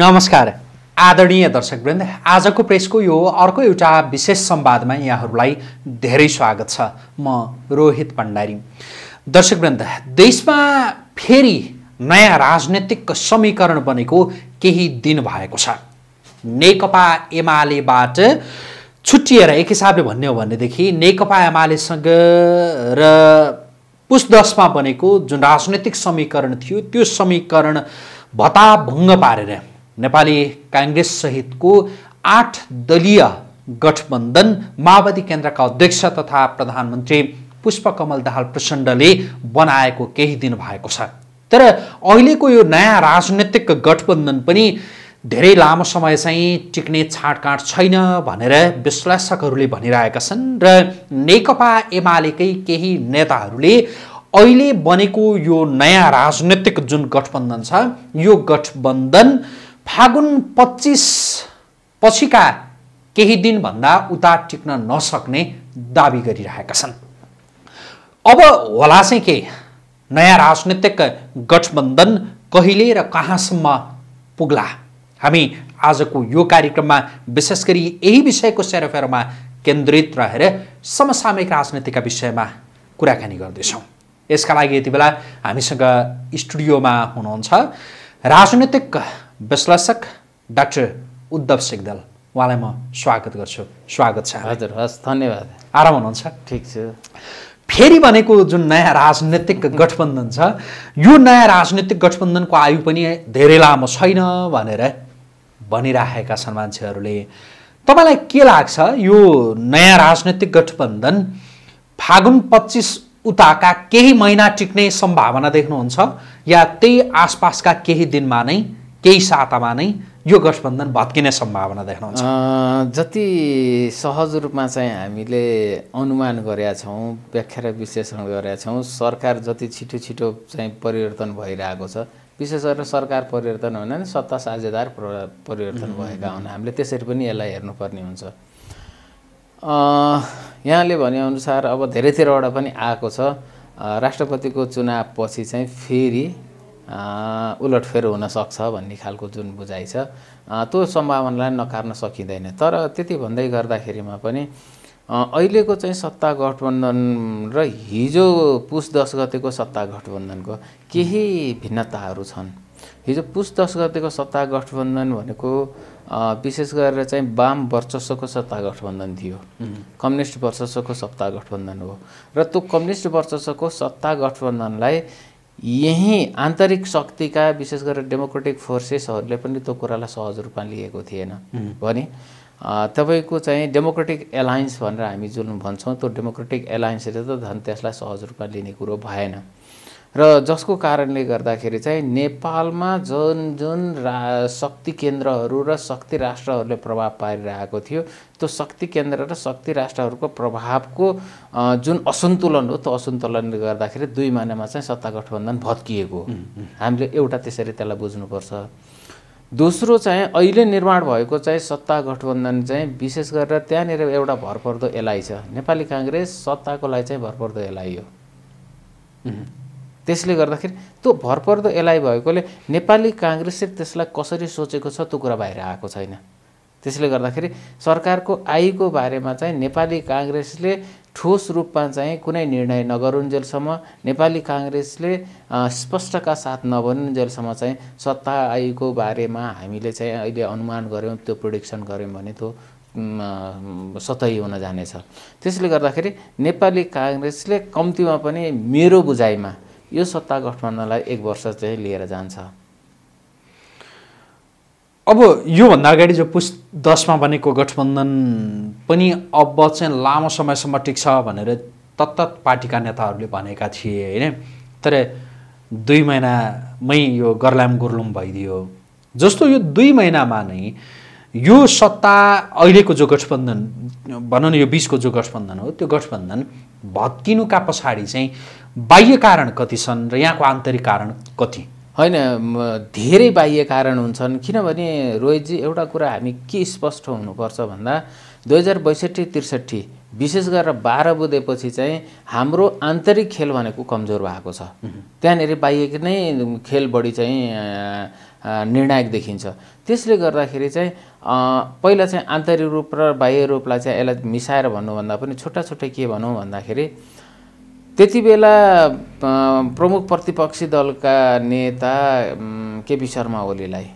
नमस्कार आदरणीय दर्शकवृन्द आजको प्रेसको यो अर्को एउटा विशेष संवादमा यहाँहरूलाई धेरै स्वागत छ म रोहित भण्डारी दर्शकवृन्द देशमा फेरि नयाँ राजनैतिक समीकरण बनेको केही दिन भएको छ नेकपा एमालेबाट छुट्टिएर एक हिसाबले भन्ने हो भनेदेखि नेकपा एमालेसँग र पुस दसमा बनेको जुन राजनैतिक समीकरण थियो त्यो समीकरण भत्ताभुङ्ग पारेर नेपाली सहितको आठ दलीय गठबन्धन माओवादी केन्द्रका अध्यक्ष तथा प्रधानमन्त्री पुष्पकमल दाहाल प्रचण्डले बनाएको केही दिन भएको छ तर अहिलेको यो नयाँ राजनैतिक गठबन्धन पनि धेरै लामो समय चाहिँ टिक्ने छाँटकाँट छैन भनेर विश्लेषकहरूले भनिरहेका छन् र नेकपा एमालेकै केही नेताहरूले अहिले बनेको यो नयाँ राजनैतिक जुन गठबन्धन छ यो गठबन्धन फागुन पच्चिस पछिका केही दिनभन्दा उता टिक्न नसक्ने दावी गरिरहेका छन् अब होला चाहिँ के नयाँ राजनैतिक गठबन्धन कहिले र कहाँसम्म पुग्ला हामी आजको यो कार्यक्रममा विशेष गरी यही विषयको सेरोफेरोमा केन्द्रित रहेर समसामयिक राजनीतिका विषयमा कुराकानी गर्दैछौँ यसका लागि यति बेला हामीसँग स्टुडियोमा हुनुहुन्छ राजनैतिक विश्लेषक डाक्टर उद्धव सिग्दल उहाँलाई म स्वागत गर्छु स्वागत छ हजुर हस् धन्यवाद आराम हुनुहुन्छ ठिक छ फेरि भनेको जुन नयाँ राजनैतिक गठबन्धन छ यो नयाँ राजनैतिक गठबन्धनको आयु पनि धेरै लामो छैन भनेर भनिराखेका छन् मान्छेहरूले तपाईँलाई के लाग्छ यो नयाँ राजनैतिक गठबन्धन फागुन पच्चिस उताका केही महिना टिक्ने सम्भावना देख्नुहुन्छ या त्यही आसपासका केही दिनमा नै केही सातामा नै यो गठबन्धन भत्किने सम्भावना देख्नुहुन्छ जति सहज रूपमा चाहिँ हामीले अनुमान गरेका छौँ व्याख्या र विश्लेषण गरेका छौँ सरकार जति छिटो छिटो चाहिँ परिवर्तन भइरहेको छ विशेष गरेर सरकार परिवर्तन हुन सत्ता साझेदार परिवर्तन भएका हुन् हामीले त्यसरी पनि यसलाई हेर्नुपर्ने हुन्छ यहाँले भनेअनुसार अब धेरैतिरबाट पनि आएको छ राष्ट्रपतिको चुनावपछि चाहिँ फेरि उलटफेर हुनसक्छ भन्ने खालको जुन बुझाइ छ त्यो सम्भावनालाई नकार्न सकिँदैन तर त्यति भन्दै गर्दाखेरिमा पनि अहिलेको चाहिँ सत्ता गठबन्धन र हिजो पुस दस गतेको सत्ता गठबन्धनको केही भिन्नताहरू छन् हिजो पुस दस गतेको सत्ता गठबन्धन भनेको विशेष गरेर चाहिँ वाम वर्चस्वको सत्ता गठबन्धन थियो कम्युनिस्ट वर्चस्वको सत्ता गठबन्धन हो र त्यो कम्युनिस्ट वर्चस्वको सत्ता गठबन्धनलाई यहीँ आन्तरिक शक्तिका विशेष गरेर डेमोक्रेटिक फोर्सेसहरूले पनि त्यो कुरालाई सहज रूपमा लिएको थिएन भने तपाईँको चाहिँ डेमोक्रेटिक एलायन्स भनेर हामी जुन भन्छौँ त्यो डेमोक्रेटिक एलायन्सले त झन् त्यसलाई सहज रूपमा लिने कुरो भएन र जसको कारणले गर्दाखेरि चाहिँ नेपालमा जुन जुन रा शक्ति केन्द्रहरू र शक्ति राष्ट्रहरूले प्रभाव पारिरहेको थियो त्यो शक्ति केन्द्र र शक्ति राष्ट्रहरूको प्रभावको जुन असन्तुलन हो त्यो असन्तुलनले गर्दाखेरि दुई महिनामा चाहिँ सत्ता गठबन्धन भत्किएको हामीले एउटा त्यसरी त्यसलाई बुझ्नुपर्छ दोस्रो चाहिँ अहिले निर्माण भएको चाहिँ सत्ता गठबन्धन चाहिँ विशेष गरेर त्यहाँनिर एउटा भरपर्दो एलाइ छ नेपाली काङ्ग्रेस सत्ताको लागि चाहिँ भरपर्दो एलाइ हो त्यसले गर्दाखेरि त्यो भरपर्दो एलाइ भएकोले नेपाली काङ्ग्रेसले त्यसलाई कसरी सोचेको छ त्यो कुरा बाहिर आएको छैन त्यसले गर्दाखेरि सरकारको आयुको बारेमा चाहिँ नेपाली काङ्ग्रेसले ठोस रूपमा चाहिँ कुनै निर्णय नगरुन्जेलसम्म नेपाली काङ्ग्रेसले स्पष्टका साथ नभनुन्जेलसम्म चाहिँ सत्ता आईको बारेमा हामीले चाहिँ अहिले अनुमान गऱ्यौँ त्यो प्रोडिक्सन गऱ्यौँ भने त्यो सतही हुन जानेछ त्यसले गर्दाखेरि नेपाली काङ्ग्रेसले कम्तीमा पनि मेरो बुझाइमा यो सत्ता गठबन्धनलाई एक वर्ष चाहिँ लिएर जान्छ अब योभन्दा अगाडि जो पुस दसमा बनेको गठबन्धन पनि अब चाहिँ लामो समयसम्म टिक्छ भनेर तत्त पार्टीका नेताहरूले भनेका थिए होइन तर दुई महिनामै यो गर्लाम गुर्लुम भइदियो जस्तो यो दुई महिनामा नै यो सत्ता अहिलेको जो गठबन्धन भनौँ न यो बिचको जो गठबन्धन हो त्यो गठबन्धन भत्किनुका पछाडि चाहिँ बाह्य कारण कति छन् र यहाँको आन्तरिक कारण कति होइन धेरै बाह्य कारण हुन्छन् किनभने रोहितजी एउटा कुरा हामी के स्पष्ट हुनुपर्छ भन्दा दुई हजार बैसठी त्रिसठी विशेष गरेर बाह्र बुधेपछि चाहिँ हाम्रो आन्तरिक खेल भनेको कमजोर भएको छ त्यहाँनिर बाह्य नै खेल बढी चाहिँ निर्णायक देखिन्छ त्यसले गर्दाखेरि चाहिँ पहिला चाहिँ आन्तरिक रूप र बाह्य रूपलाई चाहिँ यसलाई मिसाएर भन्नुभन्दा पनि छुट्टा छुट्टै के भनौँ भन्दाखेरि त्यति बेला प्रमुख प्रतिपक्षी दलका नेता केपी शर्मा ओलीलाई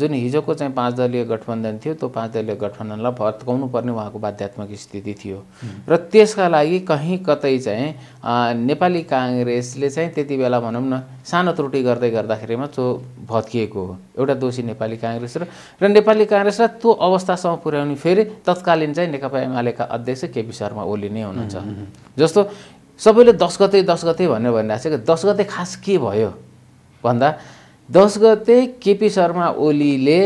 जुन हिजोको चाहिँ पाँच दलीय गठबन्धन थियो त्यो पाँच दलीय गठबन्धनलाई भत्काउनु पर्ने उहाँको बाध्यात्मक स्थिति थियो र त्यसका लागि कहीँ कतै चाहिँ नेपाली काङ्ग्रेसले चाहिँ त्यति बेला भनौँ न सानो त्रुटि गर्दै गर्दाखेरिमा त्यो भत्किएको हो एउटा दोषी नेपाली काङ्ग्रेस र र नेपाली काङ्ग्रेसलाई त्यो अवस्थासम्म पुर्याउने फेरि तत्कालीन चाहिँ नेकपा एमालेका अध्यक्ष केपी शर्मा ओली नै हुनुहुन्छ जस्तो सबैले दस गते दस गते भनेर भनिरहेको छ कि दस गते खास के भयो भन्दा दस गते केपी शर्मा ओलीले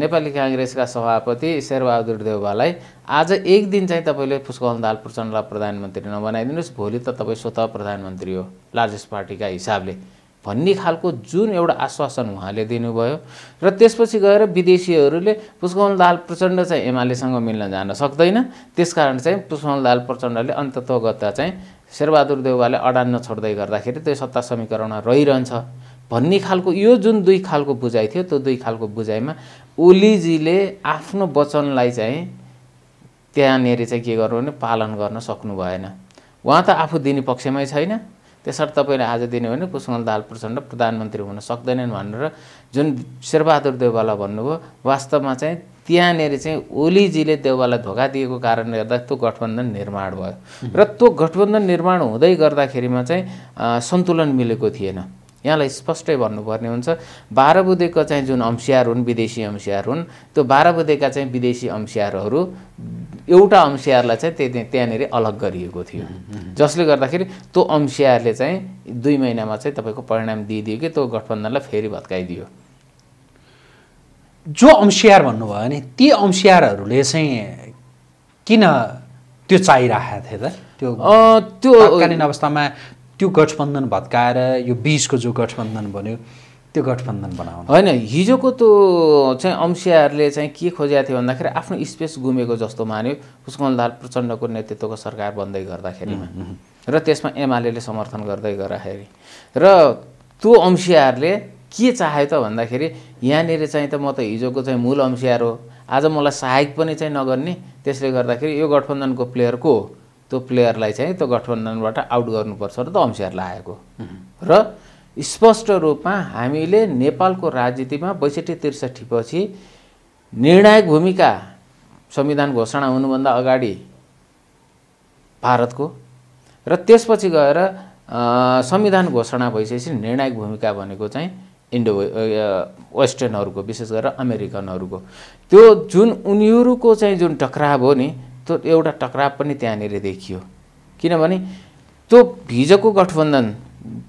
नेपाली काङ्ग्रेसका सभापति शेरबहादुर देउबालाई आज एक दिन चाहिँ तपाईँले पुष्कमल दाल प्रचण्डलाई प्रधानमन्त्री नबनाइदिनुहोस् भोलि त तपाईँ स्वत प्रधानमन्त्री हो लार्जेस्ट पार्टीका हिसाबले भन्ने खालको जुन एउटा आश्वासन उहाँले दिनुभयो र त्यसपछि गएर विदेशीहरूले पुष्पमल दाल प्रचण्ड चाहिँ एमालेसँग मिल्न जान सक्दैन त्यसकारण चाहिँ पुष्पमल दाल प्रचण्डले अन्ततगत चाहिँ शेरबहादुर देउवाले अडान नछोड्दै गर्दाखेरि त्यो सत्ता समीकरणमा रहिरहन्छ भन्ने खालको यो जुन दुई खालको बुझाइ थियो त्यो दुई खालको बुझाइमा ओलीजीले आफ्नो वचनलाई चाहिँ त्यहाँनिर चाहिँ के गर्नु भने पालन गर्न सक्नु भएन उहाँ त आफू दिने पक्षमै छैन त्यसर्थ तपाईँले आज दिने भने पुष्पमल दाहाल प्रचण्ड प्रधानमन्त्री हुन सक्दैनन् भनेर जुन शेरबहादुर देउवाला भन्नुभयो वास्तवमा चाहिँ त्यहाँनिर चाहिँ ओलीजीले देउवालाई धोका दिएको कारणले गर्दा त्यो गठबन्धन निर्माण भयो र त्यो गठबन्धन निर्माण हुँदै गर्दाखेरिमा चाहिँ सन्तुलन मिलेको थिएन यहाँलाई स्पष्टै भन्नुपर्ने हुन्छ बाह्र बुधेको चाहिँ जुन अंशियार हुन् विदेशी अंशियार हुन् त्यो बाह्र बुधेका चाहिँ विदेशी अंशियारहरू एउटा अंशियारलाई चाहिँ त्यहाँ त्यहाँनिर अलग गरिएको थियो जसले गर्दाखेरि त्यो अंशियारले चाहिँ दुई महिनामा चाहिँ तपाईँको परिणाम दिइदियो कि त्यो गठबन्धनलाई फेरि भत्काइदियो जो अंशियार भन्नुभयो भने ती अंशियारहरूले चाहिँ किन त्यो चाहिरहेको थिए त त्यो त्यो अवस्थामा त्यो गठबन्धन भत्काएर यो बिचको जो गठबन्धन बन्यो त्यो गठबन्धन बनाउनु होइन हिजोको त्यो चाहिँ अंशियाहरूले चाहिँ के खोजेको थियो भन्दाखेरि आफ्नो स्पेस गुमेको जस्तो मान्यो पुष्कमल दाल प्रचण्डको नेतृत्वको सरकार बन्दै गर्दाखेरिमा र त्यसमा एमाले समर्थन गर्दै गर्दाखेरि र त्यो अंशियाहरूले के चाह्यो त भन्दाखेरि यहाँनिर चाहिँ त म त हिजोको चाहिँ मूल अंशियार हो आज मलाई सहायक पनि चाहिँ नगर्ने त्यसले गर्दाखेरि यो गठबन्धनको प्लेयर को हो त्यो प्लेयरलाई चाहिँ त्यो गठबन्धनबाट आउट गर्नुपर्छ र दम्स्यारलाई आएको र स्पष्ट रूपमा हामीले नेपालको राजनीतिमा बैसठी त्रिसठी पछि निर्णायक भूमिका संविधान घोषणा हुनुभन्दा अगाडि भारतको र त्यसपछि गएर संविधान घोषणा भइसकेपछि निर्णायक भूमिका भनेको चाहिँ इन्डो वेस्टर्नहरूको विशेष गरेर अमेरिकनहरूको त्यो जुन उनीहरूको चाहिँ जुन टक्राव हो नि त्यो एउटा टक्राव पनि त्यहाँनिर देखियो किनभने त्यो हिजोको गठबन्धन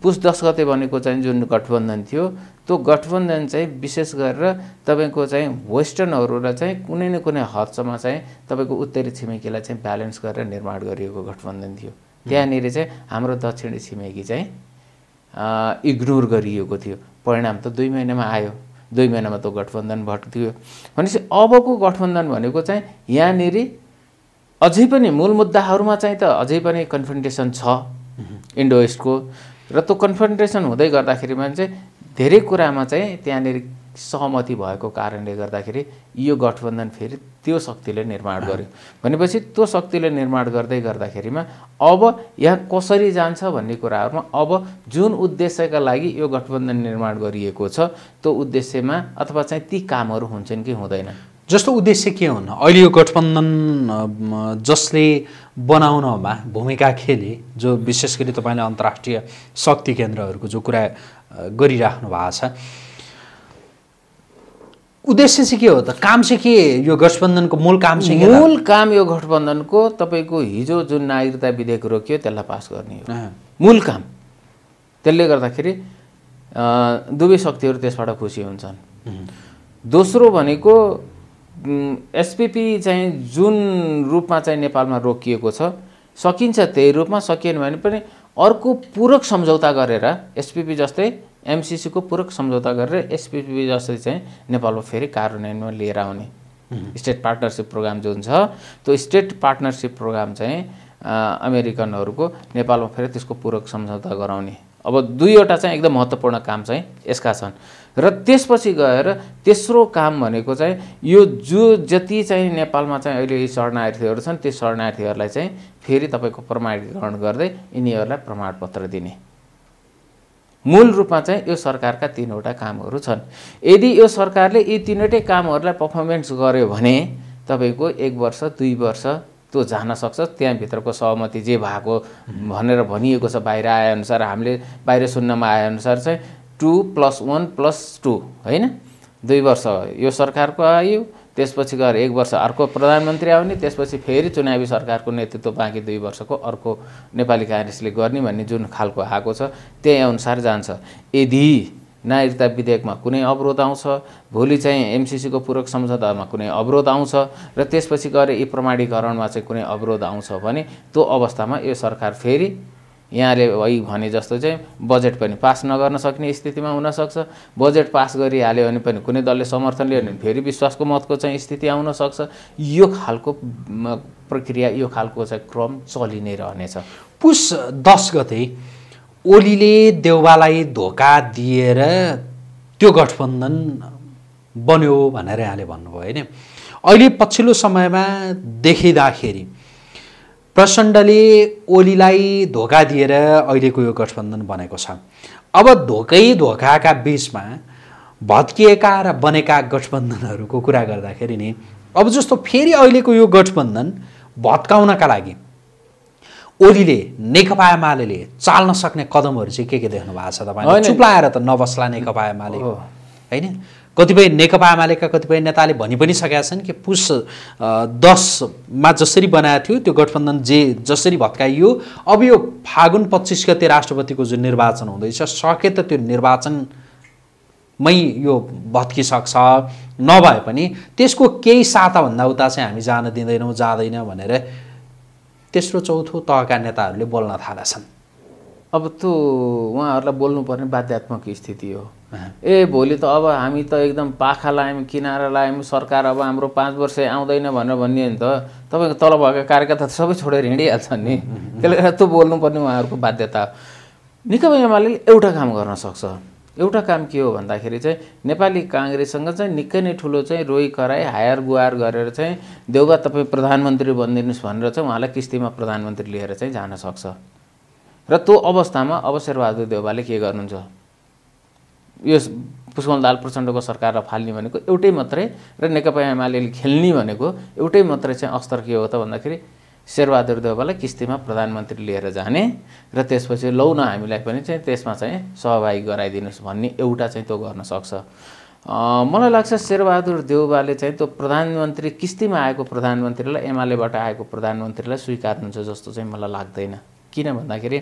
पुस दस गते भनेको चाहिँ जुन गठबन्धन थियो त्यो गठबन्धन चाहिँ विशेष गरेर तपाईँको चाहिँ वेस्टर्नहरूलाई चाहिँ कुनै न कुनै हदसम्म चाहिँ तपाईँको उत्तरी छिमेकीलाई चाहिँ ब्यालेन्स गरेर निर्माण गरिएको गठबन्धन थियो त्यहाँनिर चाहिँ हाम्रो दक्षिणी छिमेकी चाहिँ इग्नोर गरिएको थियो परिणाम त दुई महिनामा आयो दुई महिनामा त गठबन्धन भट्थ्यो भनेपछि अबको गठबन्धन भनेको चाहिँ यहाँनिर अझै पनि मूल मुद्दाहरूमा चाहिँ त अझै पनि कन्फन्ट्रेसन छ इन्डो वेस्टको र त्यो कन्फन्ट्रेसन हुँदै गर्दाखेरि गर्दाखेरिमा चाहिँ धेरै कुरामा चाहिँ त्यहाँनिर सहमति भएको कारणले गर्दाखेरि यो गठबन्धन फेरि त्यो शक्तिले निर्माण गर्यो भनेपछि त्यो शक्तिले निर्माण गर्दै गर्दाखेरिमा अब यहाँ कसरी जान्छ भन्ने कुराहरूमा अब जुन उद्देश्यका लागि यो गठबन्धन निर्माण गरिएको छ त्यो उद्देश्यमा अथवा चाहिँ ती कामहरू हुन्छन् कि हुँदैन जस्तो उद्देश्य के हुन् अहिले यो गठबन्धन जसले बनाउनमा भूमिका खेले जो विशेष गरी तपाईँले अन्तर्राष्ट्रिय शक्ति केन्द्रहरूको जो कुरा गरिराख्नु भएको छ उद्देश्य चाहिँ के हो त काम चाहिँ के यो गठबन्धनको मूल काम चाहिँ मूल काम यो गठबन्धनको तपाईँको हिजो जुन नागरिकता विधेयक रोकियो त्यसलाई पास गर्ने हो मूल काम त्यसले गर्दाखेरि दुवै शक्तिहरू त्यसबाट खुसी हुन्छन् दोस्रो भनेको एसपिपी चाहिँ जुन रूपमा चाहिँ नेपालमा रोकिएको छ सकिन्छ त्यही रूपमा सकिएन भने पनि अर्को पूरक सम्झौता गरेर एसपिपी जस्तै एमसिसीको पूरक सम्झौता गरेर एसपिपी जस्तै चाहिँ नेपालमा फेरि कार्यान्वयनमा लिएर आउने स्टेट पार्टनरसिप प्रोग्राम जुन छ त्यो स्टेट पार्टनरसिप प्रोग्राम चाहिँ अमेरिकनहरूको नेपालमा फेरि त्यसको पूरक सम्झौता गराउने अब दुईवटा चाहिँ एकदम महत्त्वपूर्ण काम चाहिँ यसका छन् र त्यसपछि गएर तेस्रो काम भनेको चाहिँ यो जो जति चाहिँ नेपालमा चाहिँ अहिले यी शरणार्थीहरू छन् त्यो शरणार्थीहरूलाई चाहिँ फेरि तपाईँको प्रमाणीकरण गर्दै यिनीहरूलाई प्रमाणपत्र दिने मूल रूपमा चाहिँ यो सरकारका तिनवटा कामहरू छन् यदि यो सरकारले यी तिनवटै कामहरूलाई पर्फर्मेन्स गर्यो भने तपाईँको एक वर्ष दुई वर्ष त्यो जान सक्छ त्यहाँभित्रको सहमति जे भएको भनेर भनिएको छ बाहिर आएअनुसार हामीले बाहिर सुन्नमा आएअनुसार चाहिँ two plus one plus two होइन दुई वर्ष यो सरकारको आयो त्यसपछि गएर एक वर्ष अर्को प्रधानमन्त्री आउने त्यसपछि फेरि चुनावी सरकारको नेतृत्व बाँकी दुई वर्षको अर्को नेपाली काङ्ग्रेसले गर्ने भन्ने जुन खालको आएको छ त्यही अनुसार जान्छ यदि नागरिकता विधेयकमा कुनै अवरोध आउँछ भोलि चाहिँ एमसिसीको पूरक सम्झौतामा कुनै अवरोध आउँछ र त्यसपछि गएर यी प्रमाणीकरणमा चाहिँ कुनै अवरोध आउँछ भने त्यो अवस्थामा यो सरकार फेरि यहाँले है भने जस्तो चाहिँ बजेट पनि पास नगर्न सक्ने स्थितिमा हुनसक्छ बजेट पास गरिहाल्यो भने पनि कुनै दलले समर्थन लियो भने फेरि विश्वासको मतको चाहिँ स्थिति आउनसक्छ यो खालको प्रक्रिया यो खालको चाहिँ क्रम चलि नै रहनेछ पुस दस गते ओलीले देउबालाई धोका दिएर त्यो गठबन्धन बन्यो भनेर यहाँले भन्नुभयो होइन अहिले पछिल्लो समयमा देखिँदाखेरि प्रचण्डले ओलीलाई धोका दिएर अहिलेको यो गठबन्धन बनेको छ अब धोकै धोकाका बिचमा भत्किएका र बनेका गठबन्धनहरूको कुरा गर्दाखेरि नि अब जस्तो फेरि अहिलेको यो गठबन्धन भत्काउनका लागि ओलीले नेकपा एमाले चाल्न सक्ने कदमहरू चाहिँ के के देख्नु भएको छ तपाईँले चुप्लाएर त नबस्ला नेकपा एमाले होइन कतिपय नेकपा एमालेका कतिपय नेताले भनि पनि सकेका छन् कि पुस दसमा जसरी बनाएको थियो त्यो गठबन्धन जे जसरी भत्काइयो अब यो फागुन पच्चिस गते राष्ट्रपतिको जुन निर्वाचन हुँदैछ सके त त्यो निर्वाचनमै यो भत्किसक्छ नभए पनि त्यसको केही साताभन्दा उता चाहिँ हामी जान दिँदैनौँ जाँदैन भनेर तेस्रो चौथो तहका नेताहरूले बोल्न थालेछन् अब त्यो उहाँहरूलाई बोल्नुपर्ने बाध्यात्मक स्थिति हो ए भोलि त अब हामी त एकदम पाखा लायौँ किनारा लायौँ सरकार अब हाम्रो पाँच वर्ष आउँदैन भनेर भनियो भने त तपाईँको तल भएका कार्यकर्ता सबै छोडेर हिँडिहाल्छन् नि त्यसले गर्दा त्यो बोल्नुपर्ने उहाँहरूको बाध्यता हो नेकपा एमाले एउटा काम गर्न सक्छ एउटा काम के हो भन्दाखेरि चाहिँ नेपाली काङ्ग्रेससँग चाहिँ निकै नै ठुलो चाहिँ रोइ कराई हायर गुहार गरेर चाहिँ देउबा तपाईँ प्रधानमन्त्री बनिदिनुहोस् भनेर चाहिँ उहाँलाई किस्तीमा प्रधानमन्त्री लिएर चाहिँ जान सक्छ र त्यो अवस्थामा अवसरबहादुर देउबाले के गर्नुहुन्छ यो पुष्पल दाल प्रचण्डको सरकारलाई फाल्ने भनेको एउटै मात्रै र नेकपा एमाले खेल्ने भनेको एउटै मात्रै चाहिँ अस्तर के हो त भन्दाखेरि शेरबहादुर देवाललाई किस्तीमा प्रधानमन्त्री लिएर जाने र त्यसपछि लौ न हामीलाई पनि चाहिँ त्यसमा चाहिँ सहभागी गराइदिनुहोस् भन्ने एउटा चाहिँ त्यो गर्न सक्छ मलाई लाग्छ शेरबहादुर देउबाले चाहिँ त्यो प्रधानमन्त्री किस्तीमा आएको प्रधानमन्त्रीलाई एमालेबाट आएको प्रधानमन्त्रीलाई स्वीकार्नुहुन्छ जस्तो चाहिँ मलाई लाग्दैन किन भन्दाखेरि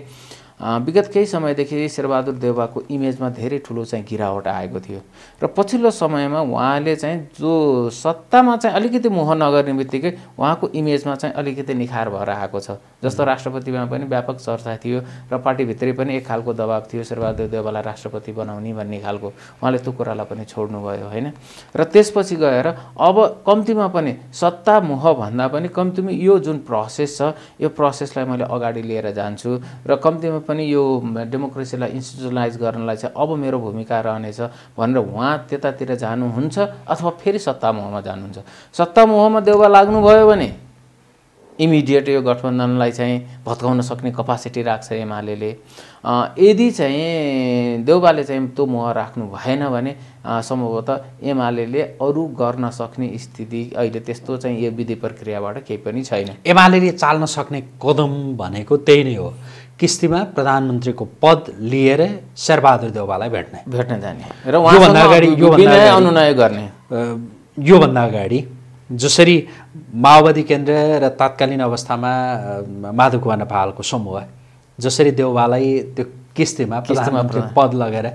विगत केही समयदेखि शेरबहादुर देउवाको इमेजमा धेरै ठुलो चाहिँ गिरावट आएको थियो र पछिल्लो समयमा उहाँले चाहिँ जो सत्तामा चाहिँ अलिकति मोह नगर्ने बित्तिकै उहाँको इमेजमा चाहिँ अलिकति निखार भएर आएको छ जस्तो राष्ट्रपतिमा पनि व्यापक चर्चा थियो र पार्टीभित्रै पनि एक खालको दबाब थियो शेरबहादुर देउवालाई राष्ट्रपति बनाउने भन्ने खालको उहाँले त्यो कुरालाई पनि छोड्नुभयो होइन र त्यसपछि गएर अब कम्तीमा पनि सत्ता मोह भन्दा पनि कम्तीमा यो जुन प्रोसेस छ यो प्रोसेसलाई मैले अगाडि लिएर जान्छु र कम्तीमा पनि यो डेमोक्रेसीलाई इन्स्टिट्युसनलाइज गर्नलाई चाहिँ अब मेरो भूमिका रहनेछ भनेर उहाँ त्यतातिर जानुहुन्छ अथवा फेरि सत्तामुहमा जानुहुन्छ सत्तामुहमा देउवा लाग्नुभयो भने इमिडिएट यो गठबन्धनलाई चाहिँ भत्काउन सक्ने कपासिटी राख्छ एमाले यदि चाहिँ देउबाले चाहिँ त्यो मोह राख्नु भएन भने सम्भवतः एमाले अरू गर्न सक्ने स्थिति अहिले त्यस्तो चाहिँ यो विधि प्रक्रियाबाट केही पनि छैन एमाले चाल्न सक्ने कदम भनेको त्यही नै हो किस्तीमा प्रधानमन्त्रीको पद लिएर शेरबहादुर देवालाई भेट्ने भेट्न जाने र योभन्दा अगाडि योभन्दा अनुनय गर्ने योभन्दा अगाडि जसरी माओवादी केन्द्र र तात्कालीन अवस्थामा माधव कुमार नेपालको समूह जसरी देउबालाई त्यो किस्तीमा प्रधानमन्त्री पद लगेर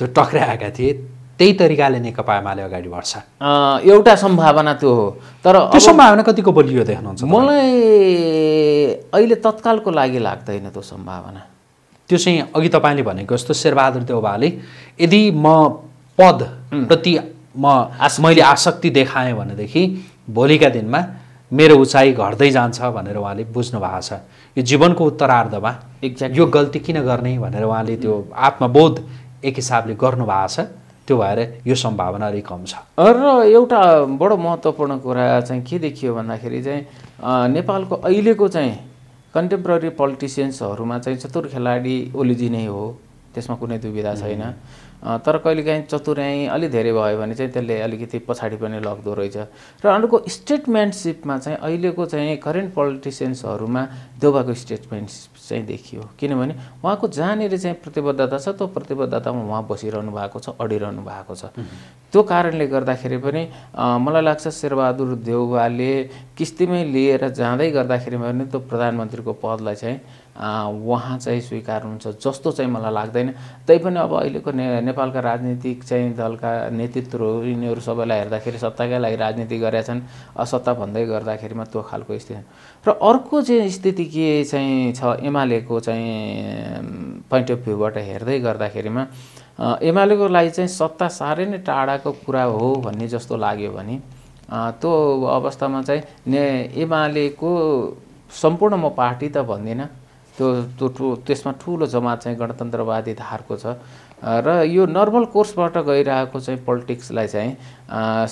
जो टक्राएका थिए त्यही तरिकाले नेकपा एमाले अगाडि बढ्छ एउटा सम्भावना त्यो हो तर त्यो सम्भावना कतिको बलियो देख्नुहुन्छ मलाई अहिले तत्कालको लागि लाग्दैन त्यो सम्भावना त्यो चाहिँ अघि तपाईँले भनेको जस्तो शेरबहादुर देवबाले यदि म पदप्रति म आस मैले आसक्ति देखाएँ भनेदेखि भोलिका दिनमा मेरो उचाइ घट्दै जान्छ भनेर उहाँले बुझ्नु भएको छ यो जीवनको उत्तरार्धमा एक्ज्याक्ट यो गल्ती किन गर्ने भनेर उहाँले त्यो आत्मबोध एक हिसाबले गर्नुभएको छ त्यो भएर यो सम्भावना अलिक कम छ र एउटा बडो महत्त्वपूर्ण कुरा चाहिँ के देखियो भन्दाखेरि चाहिँ नेपालको अहिलेको चाहिँ कन्टेम्पररी पोलिटिसियन्सहरूमा चाहिँ चतुर खेलाडी ओलीजी नै हो त्यसमा कुनै दुविधा छैन तर कहिलेकाहीँ चतुर्याई अलि धेरै भयो भने चाहिँ त्यसले अलिकति पछाडि पनि लग्दो रहेछ र अर्को स्टेटमेन्टसिपमा चाहिँ अहिलेको चाहिँ करेन्ट पोलिटिसियन्सहरूमा देउबाको स्टेटमेन्टसिप चाहिँ देखियो किनभने उहाँको जहाँनिर चाहिँ प्रतिबद्धता छ त्यो प्रतिबद्धतामा उहाँ बसिरहनु भएको छ अडिरहनु भएको छ त्यो कारणले गर्दाखेरि पनि मलाई लाग्छ शेरबहादुर देउवाले किस्तीमै लिएर जाँदै गर्दाखेरि पनि त्यो प्रधानमन्त्रीको पदलाई चाहिँ उहाँ चाहिँ स्वीकार हुन्छ जस्तो चाहिँ मलाई लाग्दैन तैपनि अब अहिलेको ने नेपालका राजनीतिक चाहिँ दलका नेतृत्वहरू यिनीहरू सबैलाई हेर्दाखेरि सत्ताकै लागि राजनीति गरेका छन् असत्ता भन्दै गर्दाखेरिमा त्यो खालको स्थिति र अर्को चाहिँ स्थिति के चाहिँ छ एमालेको चाहिँ पोइन्ट अफ भ्यूबाट हेर्दै गर्दाखेरिमा एमालेको लागि चाहिँ सत्ता साह्रै नै टाढाको कुरा हो भन्ने जस्तो लाग्यो भने त्यो अवस्थामा चाहिँ ने एमालेको सम्पूर्ण म पार्टी त भन्दिनँ त्यो त्यो ठु त्यसमा ठुलो जमात चाहिँ गणतन्त्रवादी धारको छ र यो नर्मल कोर्सबाट गइरहेको चाहिँ पोलिटिक्सलाई चाहिँ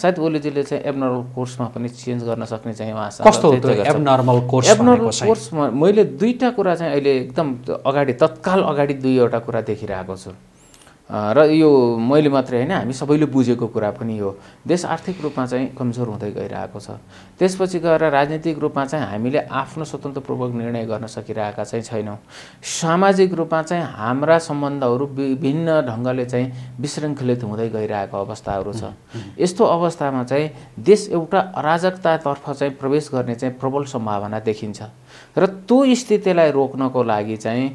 सायद ओलीजीले चाहिँ एबनर्मल कोर्समा पनि चेन्ज गर्न सक्ने चाहिँ उहाँ कस्तो एबनर्मल कोर्स एबनर्मल कोर्समा मैले दुईवटा कुरा चाहिँ अहिले एकदम अगाडि तत्काल अगाडि दुईवटा कुरा देखिरहेको छु र यो मैले मात्रै होइन हामी सबैले बुझेको कुरा पनि हो देश आर्थिक रूपमा चाहिँ कमजोर हुँदै गइरहेको छ त्यसपछि गएर राजनीतिक रूपमा चाहिँ हामीले आफ्नो स्वतन्त्रपूर्वक निर्णय गर्न सकिरहेका चाहिँ छैनौँ सामाजिक रूपमा चाहिँ हाम्रा सम्बन्धहरू विभिन्न ढङ्गले चाहिँ विशृङ्खलित हुँदै गइरहेको अवस्थाहरू छ यस्तो अवस्थामा चाहिँ देश एउटा अराजकतातर्फ चाहिँ प्रवेश गर्ने चाहिँ प्रबल सम्भावना देखिन्छ र त्यो स्थितिलाई रोक्नको लागि चाहिँ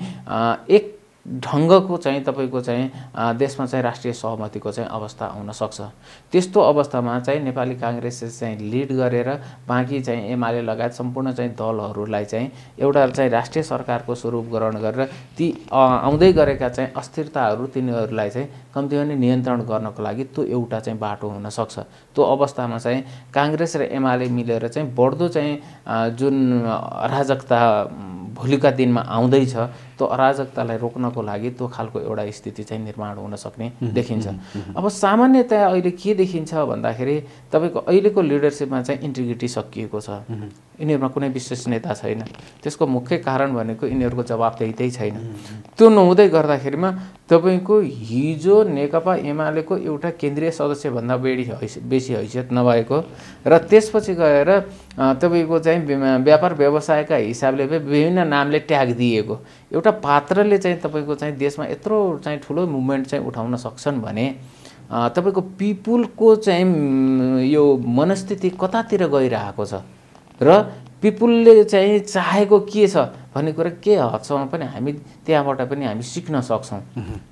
एक ढङ्गको चाहिँ तपाईँको चाहिँ देशमा चाहिँ राष्ट्रिय सहमतिको चाहिँ अवस्था आउन सक्छ त्यस्तो अवस्थामा चाहिँ नेपाली काङ्ग्रेसले चाहिँ लिड गरेर बाँकी चाहिँ एमाले लगायत सम्पूर्ण चाहिँ दलहरूलाई चाहिँ एउटा चाहिँ राष्ट्रिय सरकारको स्वरूप ग्रहण गरेर ती आउँदै गरेका चाहिँ अस्थिरताहरू तिनीहरूलाई चाहिँ कम्ती पनि नियन्त्रण गर्नको लागि त्यो एउटा चाहिँ बाटो हुनसक्छ त्यो अवस्थामा चाहिँ काङ्ग्रेस र एमाले मिलेर चाहिँ बढ्दो चाहिँ जुन अराजकता भोलिका दिनमा आउँदैछ त्यो अराजकतालाई रोक्नको लागि त्यो खालको एउटा स्थिति चाहिँ निर्माण हुन सक्ने देखिन्छ अब सामान्यतया अहिले के देखिन्छ भन्दाखेरि तपाईँको अहिलेको लिडरसिपमा चाहिँ इन्टिग्रिटी सकिएको छ यिनीहरूमा कुनै विश्वसनीयता छैन त्यसको मुख्य कारण भनेको यिनीहरूको जवाबदेही त्यही छैन त्यो नहुँदै गर्दाखेरिमा तपाईँको हिजो नेकपा एमालेको एउटा केन्द्रीय सदस्यभन्दा बढी बेसी हैसियत नभएको र त्यसपछि गएर तपाईँको चाहिँ व्यापार व्यवसायका हिसाबले विभिन्न नामले ट्याग दिएको एउटा पात्रले चाहिँ तपाईँको चाहिँ देशमा यत्रो चाहिँ ठुलो मुभमेन्ट चाहिँ उठाउन सक्छन् भने तपाईँको पिपुलको चाहिँ यो मनस्थिति कतातिर गइरहेको छ र पिपुलले चाहिँ चाहेको के छ भन्ने कुरा के हदसम्म पनि हामी त्यहाँबाट पनि हामी सिक्न सक्छौँ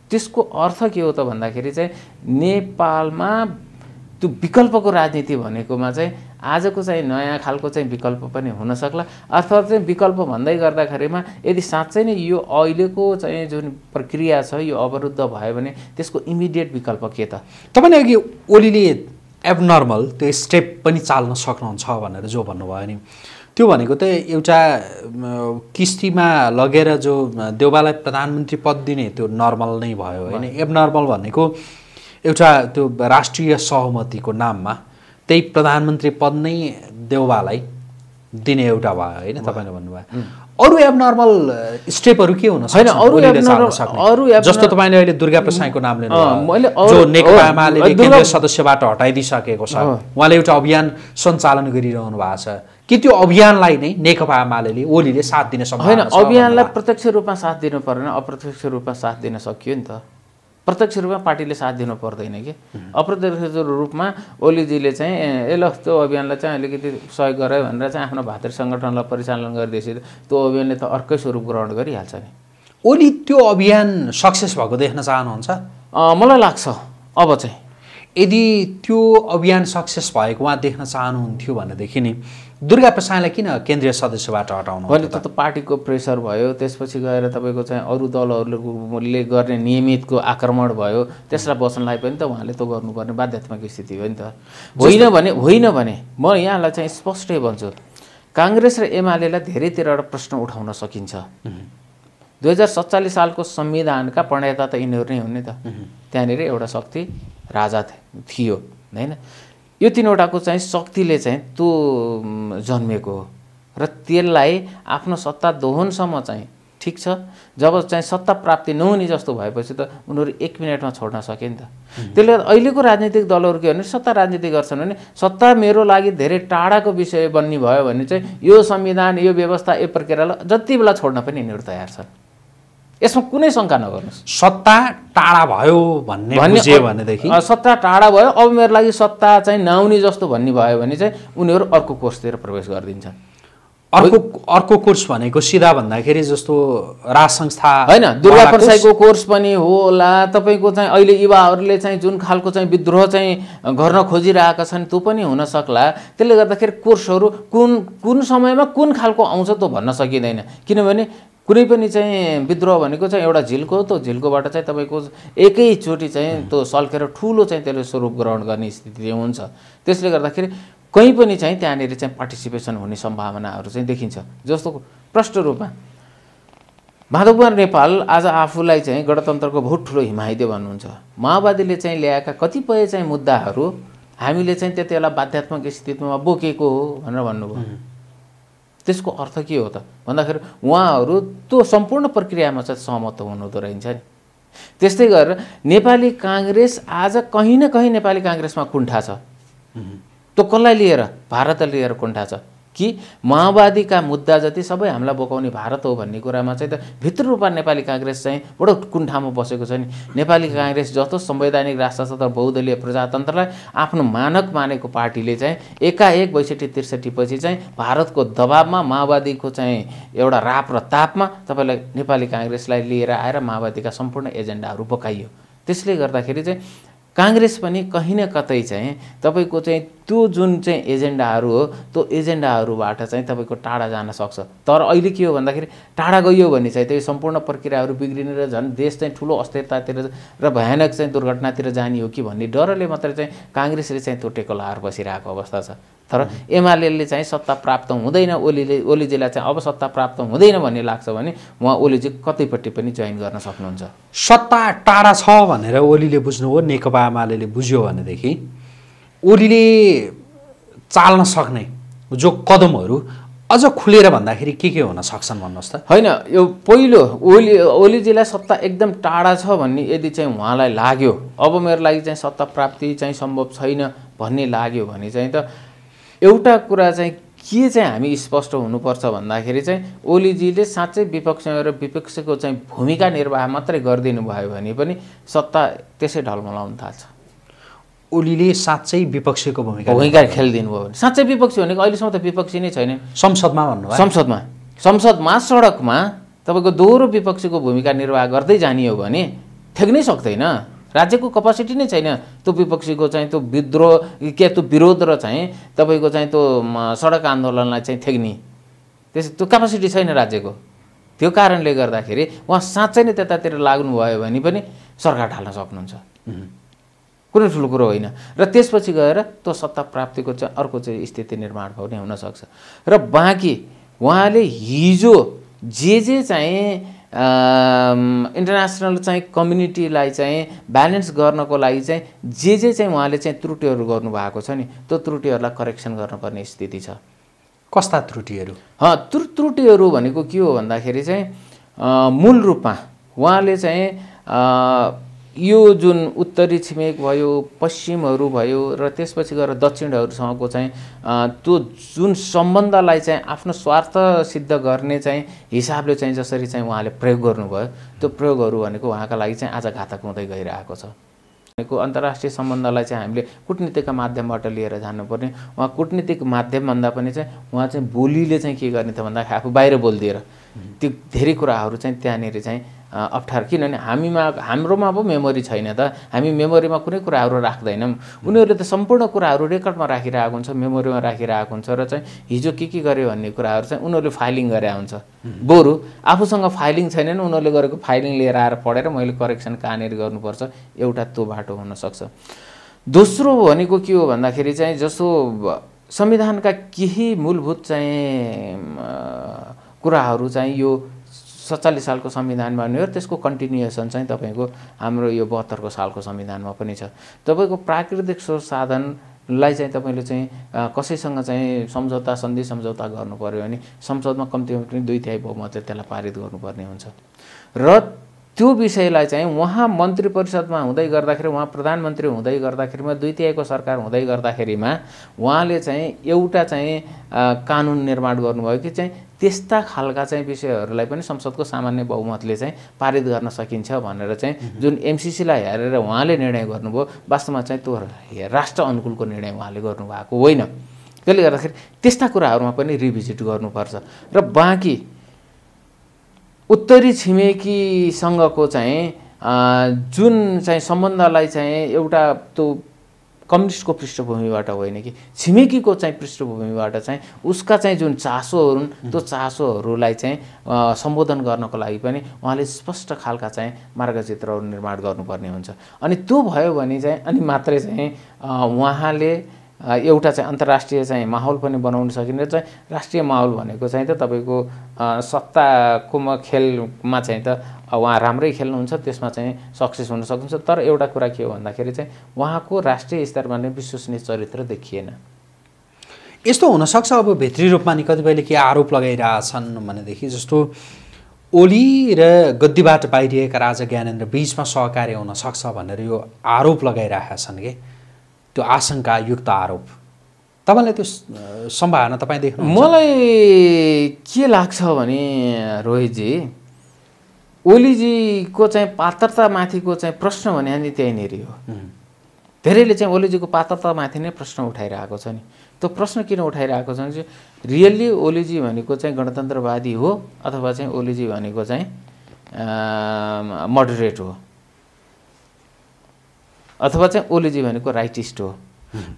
त्यसको अर्थ के हो त भन्दाखेरि चाहिँ नेपालमा त्यो विकल्पको राजनीति भनेकोमा चाहिँ आजको चाहिँ नयाँ खालको चाहिँ विकल्प पनि हुनसक्ला अथवा चाहिँ विकल्प भन्दै गर्दाखेरिमा यदि साँच्चै नै यो अहिलेको चाहिँ जुन प्रक्रिया छ यो अवरुद्ध भयो भने त्यसको इमिडिएट विकल्प के त तपाईँले अघि ओलीले एबनर्मल त्यो स्टेप पनि चाल्न सक्नुहुन्छ भनेर जो भन्नुभयो नि त्यो भनेको त एउटा किस्तीमा लगेर जो देउबालाई प्रधानमन्त्री पद दिने त्यो नर्मल नै भयो होइन एबनर्मल भनेको एउटा त्यो राष्ट्रिय सहमतिको नाममा त्यही प्रधानमन्त्री पद नै देउबालाई दिने एउटा भयो होइन तपाईँले भन्नुभयो अरू एबनर्मल स्टेपहरू के हुन होइन अरू अरू जस्तो तपाईँले अहिले दुर्गा प्रसाईको नाम मैले नेकपा सदस्यबाट हटाइदिइसकेको छ उहाँले एउटा अभियान सञ्चालन गरिरहनु भएको छ कि त्यो अभियानलाई नै नेकपा एमाले ओलीले साथ दिन सक्छ होइन अभियानलाई प्रत्यक्ष रूपमा साथ दिनु परेन अप्रत्यक्ष रूपमा साथ दिन सकियो नि त प्रत्यक्ष रूपमा पार्टीले साथ दिनु पर्दैन कि अप्रत्यक्ष रूपमा ओलीजीले चाहिँ ए ल त्यो अभियानलाई चाहिँ अलिकति सहयोग गरे भनेर चाहिँ आफ्नो भातृ सङ्गठनलाई परिचालन गरिदिएपछि त्यो अभियानले त अर्कै स्वरूप ग्रहण गरिहाल्छ नि ओली त्यो अभियान सक्सेस भएको देख्न चाहनुहुन्छ मलाई लाग्छ अब चाहिँ यदि त्यो अभियान सक्सेस भएको उहाँ देख्न चाहनुहुन्थ्यो भनेदेखि नि दुर्गा प्रसादलाई किन केन्द्रीय सदस्यबाट हटाउनु भने त पार्टीको प्रेसर भयो त्यसपछि गएर तपाईँको चाहिँ अरू दलहरूले गर्ने नियमितको आक्रमण भयो त्यसलाई बस्नलाई पनि त उहाँले त गर्नुपर्ने बाध्यात्मक स्थिति हो नि त होइन भने होइन भने म यहाँलाई चाहिँ स्पष्टै भन्छु काङ्ग्रेस र एमालेलाई धेरैतिर प्रश्न उठाउन सकिन्छ दुई हजार सत्तालिस सालको संविधानका प्रणेता त यिनीहरू नै हुन् नि त त्यहाँनिर एउटा शक्ति राजा थियो होइन यो तिनवटाको चाहिँ शक्तिले चाहिँ त्यो जन्मेको हो र त्यसलाई आफ्नो सत्ता दोहनसम्म चाहिँ ठिक छ जब चाहिँ सत्ता प्राप्ति नहुने जस्तो भएपछि त उनीहरू एक मिनटमा छोड्न सके नि त त्यसले गर्दा अहिलेको राजनीतिक दलहरू के भने सत्ता राजनीति गर्छन् भने सत्ता मेरो लागि धेरै टाढाको विषय बन्ने भयो भने चाहिँ यो संविधान यो व्यवस्था यो प्रक्रियालाई जति बेला छोड्न पनि यिनीहरू तयार छन् यसमा कुनै शङ्का नगर्नुहोस् सत्ता टाढा भयो भन्ने भनेदेखि सत्ता टाढा भयो अब मेरो लागि सत्ता चाहिँ नआउने जस्तो भन्ने भयो भने चाहिँ उनीहरू अर्को कोर्सतिर प्रवेश गरिदिन्छन् अर्को अर्को कोर्स भनेको सिधा भन्दाखेरि जस्तो राज संस्था होइन दुर्गा परसाईको कोर्स पनि होला तपाईँको चाहिँ अहिले युवाहरूले चाहिँ जुन खालको चाहिँ विद्रोह चाहिँ गर्न खोजिरहेका छन् त्यो पनि हुन सक्ला त्यसले गर्दाखेरि कोर्सहरू कुन कुन समयमा कुन खालको आउँछ त्यो भन्न सकिँदैन किनभने कुनै पनि चाहिँ विद्रोह भनेको चाहिँ एउटा झिल्को त्यो झिल्कोबाट चाहिँ तपाईँको एकैचोटि चाहिँ त्यो सल्केर ठुलो चाहिँ त्यसले स्वरूप ग्रहण गर्ने स्थिति हुन्छ त्यसले गर्दाखेरि कहीँ पनि चाहिँ त्यहाँनिर चाहिँ पार्टिसिपेसन हुने सम्भावनाहरू चाहिँ देखिन्छ जस्तो प्रष्ट रूपमा माधव कुमार नेपाल आज आफूलाई चाहिँ गणतन्त्रको बहुत ठुलो हिमाइदियो भन्नुहुन्छ माओवादीले चाहिँ ल्याएका कतिपय चाहिँ मुद्दाहरू हामीले चाहिँ त्यति बेला बाध्यात्मक स्थितिमा बोकेको हो भनेर भन्नुभयो त्यसको अर्थ के हो त भन्दाखेरि उहाँहरू त्यो सम्पूर्ण प्रक्रियामा चाहिँ सहमत हुनुहुँदो रहन्छ नि त्यस्तै गरेर नेपाली काङ्ग्रेस आज कहीँ न कहीँ नेपाली काङ्ग्रेसमा कुण्ठा छ त्यो कसलाई लिएर भारतलाई लिएर कुण्ठा छ कि माओवादीका मुद्दा जति सबै हामीलाई बोकाउने भारत हो भन्ने कुरामा चाहिँ त भित्र रूपमा नेपाली काङ्ग्रेस चाहिँ बडो कुण्ठामा बसेको छ नि नेपाली काङ्ग्रेस जस्तो संवैधानिक तर बहुदलीय प्रजातन्त्रलाई आफ्नो मानक मानेको पार्टीले चाहिँ एकाएक बैसठी त्रिसठी पछि चाहिँ भारतको दबावमा माओवादीको चाहिँ एउटा राप र तापमा तपाईँलाई नेपाली काङ्ग्रेसलाई लिएर आएर माओवादीका सम्पूर्ण एजेन्डाहरू बोकाइयो त्यसले गर्दाखेरि चाहिँ काङ्ग्रेस पनि कहीँ न कतै चाहिँ तपाईँको चाहिँ त्यो जुन चाहिँ एजेन्डाहरू हो त्यो एजेन्डाहरूबाट चाहिँ तपाईँको टाढा जान सक्छ तर अहिले के हो भन्दाखेरि टाढा गइयो भने चाहिँ त्यो सम्पूर्ण प्रक्रियाहरू बिग्रिने र झन् देश चाहिँ ठुलो अस्थिरतातिर र भयानक चाहिँ दुर्घटनातिर जाने हो कि भन्ने डरले मात्रै चाहिँ काङ्ग्रेसले चाहिँ त्यो टेको लाएर बसिरहेको अवस्था छ तर एमाले चाहिँ सत्ता प्राप्त हुँदैन ओलीले ओलीजीलाई चाहिँ अब सत्ता प्राप्त हुँदैन भन्ने लाग्छ भने उहाँ ओलीजी कतैपट्टि पनि जोइन गर्न सक्नुहुन्छ सत्ता टाढा छ भनेर ओलीले बुझ्नु हो नेकपा एमाले बुझ्यो भनेदेखि ओलीले चाल्न सक्ने जो कदमहरू अझ खुलेर भन्दाखेरि के के हुन सक्छन् भन्नुहोस् त होइन यो पहिलो ओली ओलीजीलाई सत्ता एकदम टाढा छ भन्ने यदि चाहिँ उहाँलाई लाग्यो अब मेरो लागि चाहिँ सत्ता प्राप्ति चाहिँ सम्भव छैन भन्ने लाग्यो भने चाहिँ त एउटा कुरा चाहिँ के चाहिँ हामी स्पष्ट हुनुपर्छ भन्दाखेरि चाहिँ ओलीजीले साँच्चै विपक्ष र विपक्षको चाहिँ भूमिका निर्वाह मात्रै गरिदिनु भयो भने पनि सत्ता त्यसै ढलमलाउन थाल्छ ओलीले साँच्चै विपक्षीको भूमिका भूमिका खेलिदिनु भयो भने साँच्चै विपक्षी भनेको अहिलेसम्म त विपक्षी नै छैन संसदमा भन्नु संसदमा संसदमा सडकमा तपाईँको दोहोरो विपक्षीको भूमिका निर्वाह गर्दै जानियो भने ठेक्नै सक्दैन राज्यको कपासिटी नै छैन त्यो विपक्षीको चाहिँ त्यो विद्रोह के त्यो विरोध र चाहिँ तपाईँको चाहिँ त्यो सडक आन्दोलनलाई चाहिँ थ्याक्ने त्यस त्यो क्यापासिटी छैन राज्यको त्यो कारणले गर्दाखेरि उहाँ साँच्चै नै त्यतातिर लाग्नुभयो भने पनि सरकार ढाल्न सक्नुहुन्छ कुनै ठुलो कुरो होइन र त्यसपछि गएर त्यो सत्ता प्राप्तिको चाहिँ अर्को चाहिँ स्थिति निर्माण भयो भने हुनसक्छ र बाँकी उहाँले हिजो जे जे चाहिँ इन्टरनेसनल चाहिँ कम्युनिटीलाई चाहिँ ब्यालेन्स गर्नको लागि चाहिँ जे जे चाहिँ उहाँले चाहिँ त्रुटिहरू गर्नुभएको छ नि त्यो त्रुटिहरूलाई करेक्सन गर्नुपर्ने स्थिति छ कस्ता त्रुटिहरू त्रु त्रुटिहरू भनेको के हो भन्दाखेरि चाहिँ मूल रूपमा उहाँले चाहिँ यो जुन उत्तरी छिमेक भयो पश्चिमहरू भयो र त्यसपछि गएर दक्षिणहरूसँगको चाहिँ त्यो जुन सम्बन्धलाई चाहिँ आफ्नो स्वार्थ सिद्ध गर्ने चाहिँ हिसाबले चाहिँ जसरी चाहिँ उहाँले प्रयोग गर्नुभयो त्यो प्रयोगहरू भनेको उहाँका लागि चाहिँ आज घातक हुँदै गइरहेको छ भनेको अन्तर्राष्ट्रिय सम्बन्धलाई चाहिँ हामीले कुटनीतिका माध्यमबाट लिएर जानुपर्ने उहाँ कुटनीतिक माध्यमभन्दा पनि चाहिँ उहाँ चाहिँ बोलीले चाहिँ के गर्ने त भन्दाखेरि आफू बाहिर बोलिदिएर त्यो धेरै कुराहरू चाहिँ त्यहाँनिर चाहिँ अप्ठ्यारो किनभने हामीमा हाम्रोमा पो मेमोरी छैन त हामी मेमोरीमा कुनै कुराहरू राख्दैनौँ उनीहरूले त सम्पूर्ण कुराहरू रेकर्डमा राखिरहेको हुन्छ मेमोरीमा राखिरहेको हुन्छ र चाहिँ हिजो के के गर्यो भन्ने कुराहरू चाहिँ उनीहरूले फाइलिङ गरे हुन्छ बरु आफूसँग फाइलिङ छैन नि उनीहरूले गरेको फाइलिङ लिएर आएर पढेर मैले करेक्सन कहाँनिर गर्नुपर्छ एउटा त्यो बाटो हुनसक्छ दोस्रो भनेको के हो भन्दाखेरि चाहिँ जस्तो संविधानका केही मूलभूत चाहिँ कुराहरू चाहिँ यो सत्तालिस सालको संविधानमा हो त्यसको कन्टिन्युएसन चाहिँ तपाईँको हाम्रो यो बहत्तरको सालको संविधानमा पनि छ तपाईँको प्राकृतिक स्रोत साधनलाई चाहिँ तपाईँले चाहिँ कसैसँग चाहिँ सम्झौता सन्धि सम्झौता गर्नु पऱ्यो भने संसदमा कम्ती पनि दुई तिहाई बहुमतले त्यसलाई पारित गर्नुपर्ने हुन्छ र त्यो विषयलाई चाहिँ उहाँ मन्त्री परिषदमा हुँदै गर्दाखेरि उहाँ प्रधानमन्त्री हुँदै गर्दाखेरिमा दुई तिहाईको सरकार हुँदै गर्दाखेरिमा उहाँले चाहिँ एउटा चाहिँ कानुन निर्माण गर्नुभयो कि चाहिँ त्यस्ता खालका चाहिँ विषयहरूलाई पनि संसदको सामान्य बहुमतले चाहिँ पारित गर्न सकिन्छ भनेर चाहिँ जुन एमसिसीलाई हेरेर उहाँले निर्णय गर्नुभयो वास्तवमा चाहिँ त्यो राष्ट्र अनुकूलको निर्णय उहाँले गर्नुभएको होइन त्यसले गर्दाखेरि त्यस्ता कुराहरूमा पनि रिभिजिट गर्नुपर्छ र बाँकी उत्तरी छिमेकीसँगको चाहिँ जुन चाहिँ सम्बन्धलाई चाहिँ एउटा त्यो कम्युनिस्टको पृष्ठभूमिबाट होइन कि छिमेकीको चाहिँ पृष्ठभूमिबाट चाहिँ उसका चाहिँ जुन चासोहरू हुन् त्यो चासोहरूलाई चाहिँ सम्बोधन गर्नको लागि पनि उहाँले स्पष्ट खालका चाहिँ मार्गचित्रहरू निर्माण गर्नुपर्ने हुन्छ अनि त्यो भयो भने चाहिँ अनि मात्रै चाहिँ उहाँले एउटा चाहिँ अन्तर्राष्ट्रिय चाहिँ माहौल पनि बनाउन सकिने चाहिँ राष्ट्रिय माहौल भनेको चाहिँ त तपाईँको सत्ताकोमा खेलमा चाहिँ त उहाँ राम्रै खेल्नुहुन्छ त्यसमा चाहिँ सक्सेस हुन सक्नुहुन्छ तर एउटा कुरा के हो भन्दाखेरि चाहिँ उहाँको राष्ट्रिय स्तरमा नै विश्वसनीय चरित्र देखिएन यस्तो हुनसक्छ अब भित्री रूपमा नि कतिपयले के आरोप लगाइरहेछन् भनेदेखि जस्तो ओली र गद्दीबाट बाहिरिएका राजा ज्ञानेन्द्र बिचमा सहकार्य हुनसक्छ भनेर यो आरोप लगाइरहेका छन् कि त्यो आशङ्कायुक्त आरोप तपाईँलाई त्यो सम्भावना तपाईँ देख्नु मलाई के लाग्छ भने रोहितजी ओलीजीको चाहिँ पात्रतामाथिको चाहिँ प्रश्न भने नि त्यहीँनिर हो धेरैले चाहिँ ओलीजीको पात्रतामाथि नै प्रश्न उठाइरहेको छ नि त्यो प्रश्न किन उठाइरहेको छ भने रियल्ली ओलीजी भनेको चाहिँ गणतन्त्रवादी हो अथवा चाहिँ ओलीजी भनेको चाहिँ मोडरेट हो अथवा चाहिँ ओलीजी भनेको राइटिस्ट हो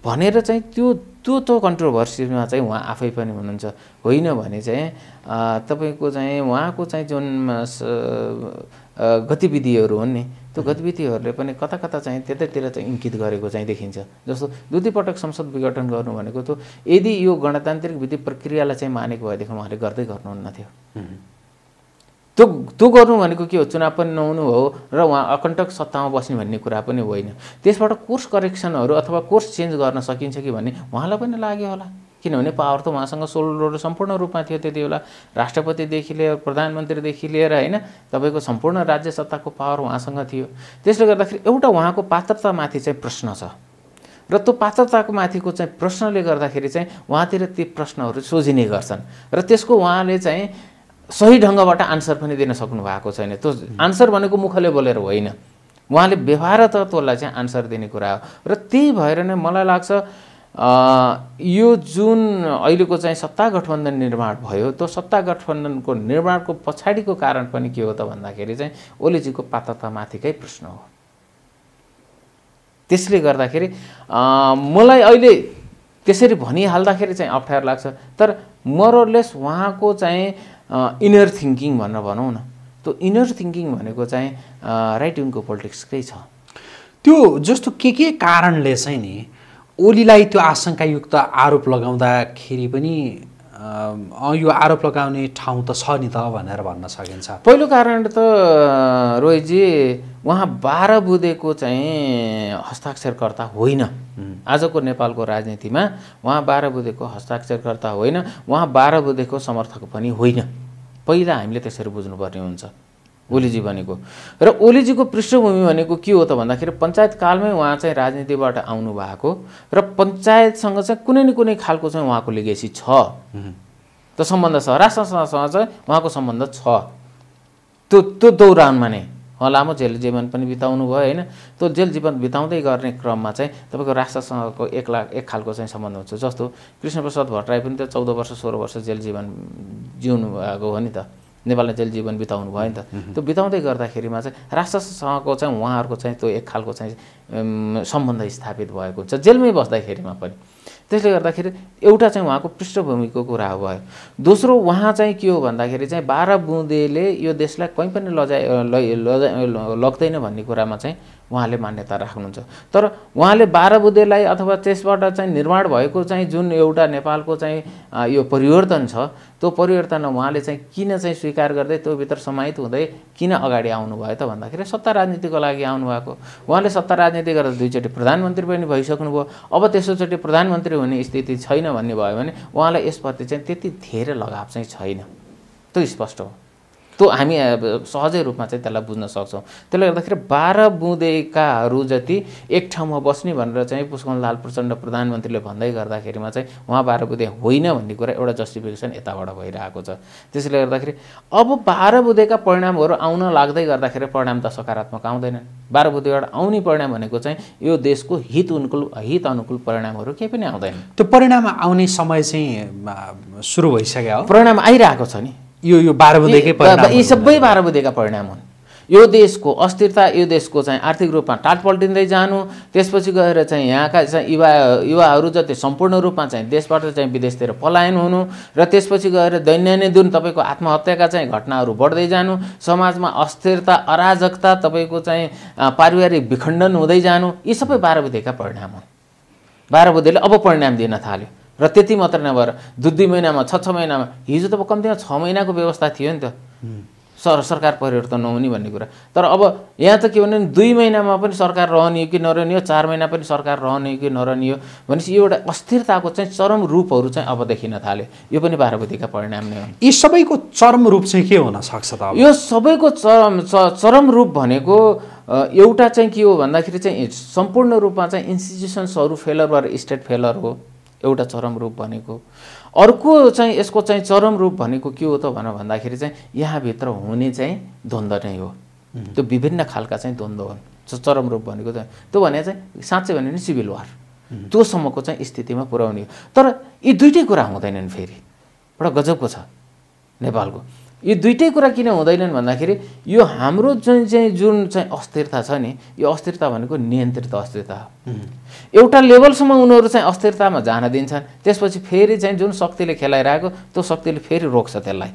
भनेर चाहिँ त्यो त्यो त्यो कन्ट्रोभर्सीमा चाहिँ उहाँ आफै पनि हुनुहुन्छ होइन भने चाहिँ तपाईँको चाहिँ उहाँको चाहिँ जुन गतिविधिहरू हुन् नि त्यो गतिविधिहरूले पनि कता कता चाहिँ त्यतैतिर चाहिँ इङ्कित गरेको चाहिँ देखिन्छ जस्तो दुई दुईपटक संसद विघटन गर्नु भनेको त्यो यदि यो गणतान्त्रिक विधि प्रक्रियालाई चाहिँ मानेको भएदेखि उहाँले गर्दै गर्नुहुन्न थियो त्यो त्यो गर्नु भनेको के हो चुनाव पनि नहुनु हो र उहाँ अकण्टक सत्तामा बस्ने भन्ने कुरा पनि होइन त्यसबाट कोर्स करेक्सनहरू अथवा कोर्स चेन्ज गर्न सकिन्छ कि भन्ने उहाँलाई पनि लाग्यो होला किनभने पावर त उहाँसँग सोलो सम्पूर्ण रूपमा थियो त्यति बेला राष्ट्रपतिदेखि लिएर प्रधानमन्त्रीदेखि लिएर होइन तपाईँको सम्पूर्ण राज्य सत्ताको पावर उहाँसँग थियो त्यसले गर्दाखेरि एउटा उहाँको पात्रतामाथि चाहिँ प्रश्न छ र त्यो पात्रताको माथिको चाहिँ प्रश्नले गर्दाखेरि चाहिँ उहाँतिर ती प्रश्नहरू सोझिने गर्छन् र त्यसको उहाँले चाहिँ सही ढङ्गबाट आन्सर पनि दिन सक्नु भएको छैन त्यो आन्सर भनेको मुखले बोलेर होइन उहाँले व्यवहार तत्त्वलाई चाहिँ आन्सर दिने कुरा हो र त्यही भएर नै मलाई लाग्छ यो जुन अहिलेको चाहिँ सत्ता गठबन्धन निर्माण भयो त्यो सत्ता गठबन्धनको निर्माणको पछाडिको कारण पनि के हो त भन्दाखेरि चाहिँ ओलीजीको पात्रतामाथिकै प्रश्न हो त्यसले गर्दाखेरि मलाई अहिले त्यसरी भनिहाल्दाखेरि चाहिँ अप्ठ्यारो लाग्छ तर मोरलेस उहाँको चाहिँ इनर थिङ्किङ भनेर भनौँ न त्यो इनर थिङ्किङ भनेको चाहिँ राइट विङको पोलिटिक्सकै छ त्यो जस्तो के के कारणले चाहिँ नि ओलीलाई त्यो आशङ्कायुक्त आरोप लगाउँदाखेरि पनि यो आरोप लगाउने ठाउँ त छ नि त भनेर भन्न सकिन्छ पहिलो कारण त रोहितजी उहाँ बाह्र बुधेको चाहिँ हस्ताक्षरकर्ता होइन आजको नेपालको राजनीतिमा उहाँ बाह्र बुधेको हस्ताक्षरकर्ता होइन उहाँ बाह्र बुधेको समर्थक पनि होइन पहिला हामीले त्यसरी बुझ्नुपर्ने हुन्छ ओलीजी भनेको र ओलीजीको पृष्ठभूमि भनेको के हो त भन्दाखेरि कालमै उहाँ चाहिँ राजनीतिबाट आउनु भएको र पञ्चायतसँग चाहिँ कुनै न कुनै खालको चाहिँ उहाँको लिगेसी छ त सम्बन्ध छ राष्ट्रसँग चाहिँ उहाँको सम्बन्ध छ त्यो त्यो दौरानमा नै उहाँ लामो जेल जीवन पनि बिताउनु भयो होइन त्यो जेल जीवन बिताउँदै गर्ने क्रममा चाहिँ तपाईँको राष्ट्रसँगको एक लाख एक खालको चाहिँ सम्बन्ध हुन्छ जस्तो कृष्णप्रसाद भट्टराई पनि त चौध वर्ष सोह्र वर्ष जेल जीवन जिउनु भएको हो नि त नेपालमा जेल जीवन बिताउनु भयो नि त त्यो बिताउँदै गर्दाखेरिमा चाहिँ राष्ट्रसँगको चाहिँ उहाँहरूको चाहिँ त्यो एक खालको चाहिँ सम्बन्ध स्थापित भएको हुन्छ जेलमै बस्दाखेरिमा पनि त्यसले गर्दाखेरि एउटा चाहिँ उहाँको पृष्ठभूमिको कुरा हो भयो दोस्रो उहाँ चाहिँ के हो भन्दाखेरि चाहिँ बाह्र बुँदेले यो देशलाई कहीँ पनि लजाइ लजा लग्दैन भन्ने कुरामा चाहिँ उहाँले मान्यता राख्नुहुन्छ तर उहाँले बाह्र बुधेलाई अथवा त्यसबाट चाहिँ निर्माण भएको चाहिँ जुन एउटा नेपालको चाहिँ यो परिवर्तन छ त्यो परिवर्तन उहाँले चाहिँ किन चाहिँ स्वीकार गर्दै त्यो त्योभित्र समाहित हुँदै किन अगाडि आउनुभयो त भन्दाखेरि सत्ता राजनीतिको लागि आउनुभएको उहाँले सत्ता राजनीति गर्दा दुईचोटि प्रधानमन्त्री पनि भइसक्नुभयो अब त्यसोचोटि प्रधानमन्त्री हुने स्थिति छैन भन्ने भयो भने उहाँलाई यसप्रति चाहिँ त्यति धेरै लगाव चाहिँ छैन त्यो स्पष्ट हो त्यो हामी सहजै रूपमा चाहिँ त्यसलाई बुझ्न सक्छौँ त्यसले गर्दाखेरि बाह्र बुँदेकाहरू जति एक ठाउँमा बस्ने भनेर चाहिँ लाल प्रचण्ड प्रधानमन्त्रीले भन्दै गर्दाखेरिमा चाहिँ उहाँ बाह्र बुँदे होइन भन्ने कुरा एउटा जस्टिफिकेसन यताबाट भइरहेको छ त्यसले गर्दाखेरि अब बाह्र बुँदेका परिणामहरू आउन लाग्दै गर्दाखेरि परिणाम त सकारात्मक आउँदैनन् बाह्र बुँदेबाट आउने परिणाम भनेको चाहिँ यो देशको हित अनुकूल हित अनुकूल परिणामहरू केही पनि आउँदैन त्यो परिणाम आउने समय चाहिँ सुरु भइसक्यो परिणाम आइरहेको छ नि यो यो बाह्र बुधेकै परिणाम यी सबै बाह्र बुधेका परिणाम हुन् यो देशको अस्थिरता यो देशको चाहिँ आर्थिक रूपमा टाटपल्टिँदै जानु त्यसपछि गएर चाहिँ यहाँका चाहिँ युवा युवाहरू जति सम्पूर्ण रूपमा चाहिँ देशबाट चाहिँ विदेशतिर पलायन हुनु र त्यसपछि गएर दैनन्दिन तपाईँको आत्महत्याका चाहिँ घटनाहरू बढ्दै जानु समाजमा अस्थिरता अराजकता तपाईँको चाहिँ पारिवारिक विखण्डन हुँदै जानु यी सबै बाह्र बुधेका परिणाम हुन् बाह्र बुधेले अब परिणाम दिन थाल्यो र त्यति मात्र नभएर दुई दुई महिनामा छ छ महिनामा हिजो त कम्तीमा छ महिनाको व्यवस्था थियो नि त सर सरकार परिवर्तन नहुने भन्ने कुरा तर अब यहाँ त के भने दुई महिनामा पनि सरकार रहने हो कि नरहने हो चार महिना पनि सरकार रहने हो कि नरहने हो भनेपछि एउटा अस्थिरताको चाहिँ चरम रूपहरू चाहिँ अब देखिन थाल्यो यो पनि बाह्रवतीका परिणाम नै हो यी सबैको चरम रूप चाहिँ के हुन सक्छ त यो सबैको चरम चरम रूप भनेको एउटा चाहिँ के हो भन्दाखेरि चाहिँ सम्पूर्ण रूपमा चाहिँ इन्स्टिट्युसन्सहरू फेलर भएर स्टेट फेलर हो एउटा चरम रूप भनेको अर्को चाहिँ यसको चाहिँ चरम रूप भनेको के हो त भनेर भन्दाखेरि चाहिँ यहाँभित्र हुने चाहिँ द्वन्द्व नै हो त्यो विभिन्न खालका चाहिँ द्वन्द्व हुन् चरम रूप भनेको चाहिँ त्यो भने चाहिँ साँच्चै भने सिभिल वार त्योसम्मको चाहिँ स्थितिमा पुर्याउने हो तर यी दुइटै कुरा हुँदैनन् फेरि एउटा गजबको छ नेपालको यो दुइटै कुरा किन हुँदैनन् भन्दाखेरि यो हाम्रो जुन चाहिँ जुन चाहिँ अस्थिरता छ नि यो अस्थिरता भनेको नियन्त्रित अस्थिरता हो एउटा लेभलसम्म उनीहरू चाहिँ अस्थिरतामा जान दिन्छन् त्यसपछि फेरि चाहिँ जुन शक्तिले खेलाइरहेको त्यो शक्तिले फेरि रोक्छ त्यसलाई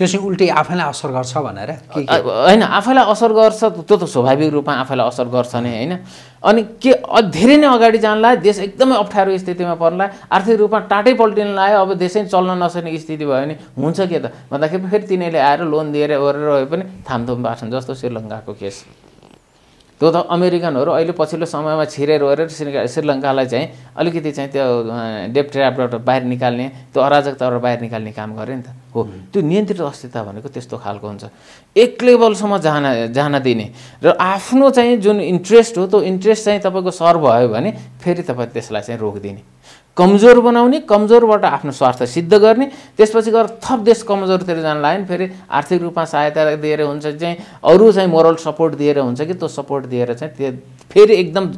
त्यो चाहिँ उल्टै आफैलाई असर गर्छ भनेर होइन आफैलाई असर गर्छ त्यो त स्वाभाविक रूपमा आफैलाई असर गर्छ नै होइन अनि के धेरै नै अगाडि जानला देश एकदमै अप्ठ्यारो स्थितिमा पर्ला आर्थिक रूपमा टाटै पल्टिन लायो अब देशै चल्न नसक्ने स्थिति भयो भने हुन्छ के त भन्दाखेरि फेरि तिनीहरूले आएर लोन दिएर ओरेर भए पनि थामथुम पार्छन् जस्तो श्रीलङ्काको केस त्यो त अमेरिकनहरू अहिले पछिल्लो समयमा छिरेर ओरेर श्रीका श्रीलङ्कालाई चाहिँ अलिकति चाहिँ त्यो डेप ट्र्यापबाट बाहिर निकाल्ने त्यो अराजकताबाट बाहिर निकाल्ने काम गरे नि त हो त्यो नियन्त्रित अस्थिरता भनेको त्यस्तो खालको हुन्छ एक लेभलसम्म जान जान दिने र आफ्नो चाहिँ जुन इन्ट्रेस्ट हो त्यो इन्ट्रेस्ट चाहिँ तपाईँको सर्भ भयो भने फेरि तपाईँ त्यसलाई चाहिँ रोकिदिने कमजोर बनाउने कमजोरबाट आफ्नो स्वार्थ सिद्ध गर्ने त्यसपछि गएर थप देश कमजोरतिर जान लाग्यो भने फेरि आर्थिक रूपमा सहायता दिएर हुन्छ चाहिँ अरू चाहिँ मोरल सपोर्ट दिएर हुन्छ कि त्यो सपोर्ट दिएर चाहिँ त्यो फेरि एकदम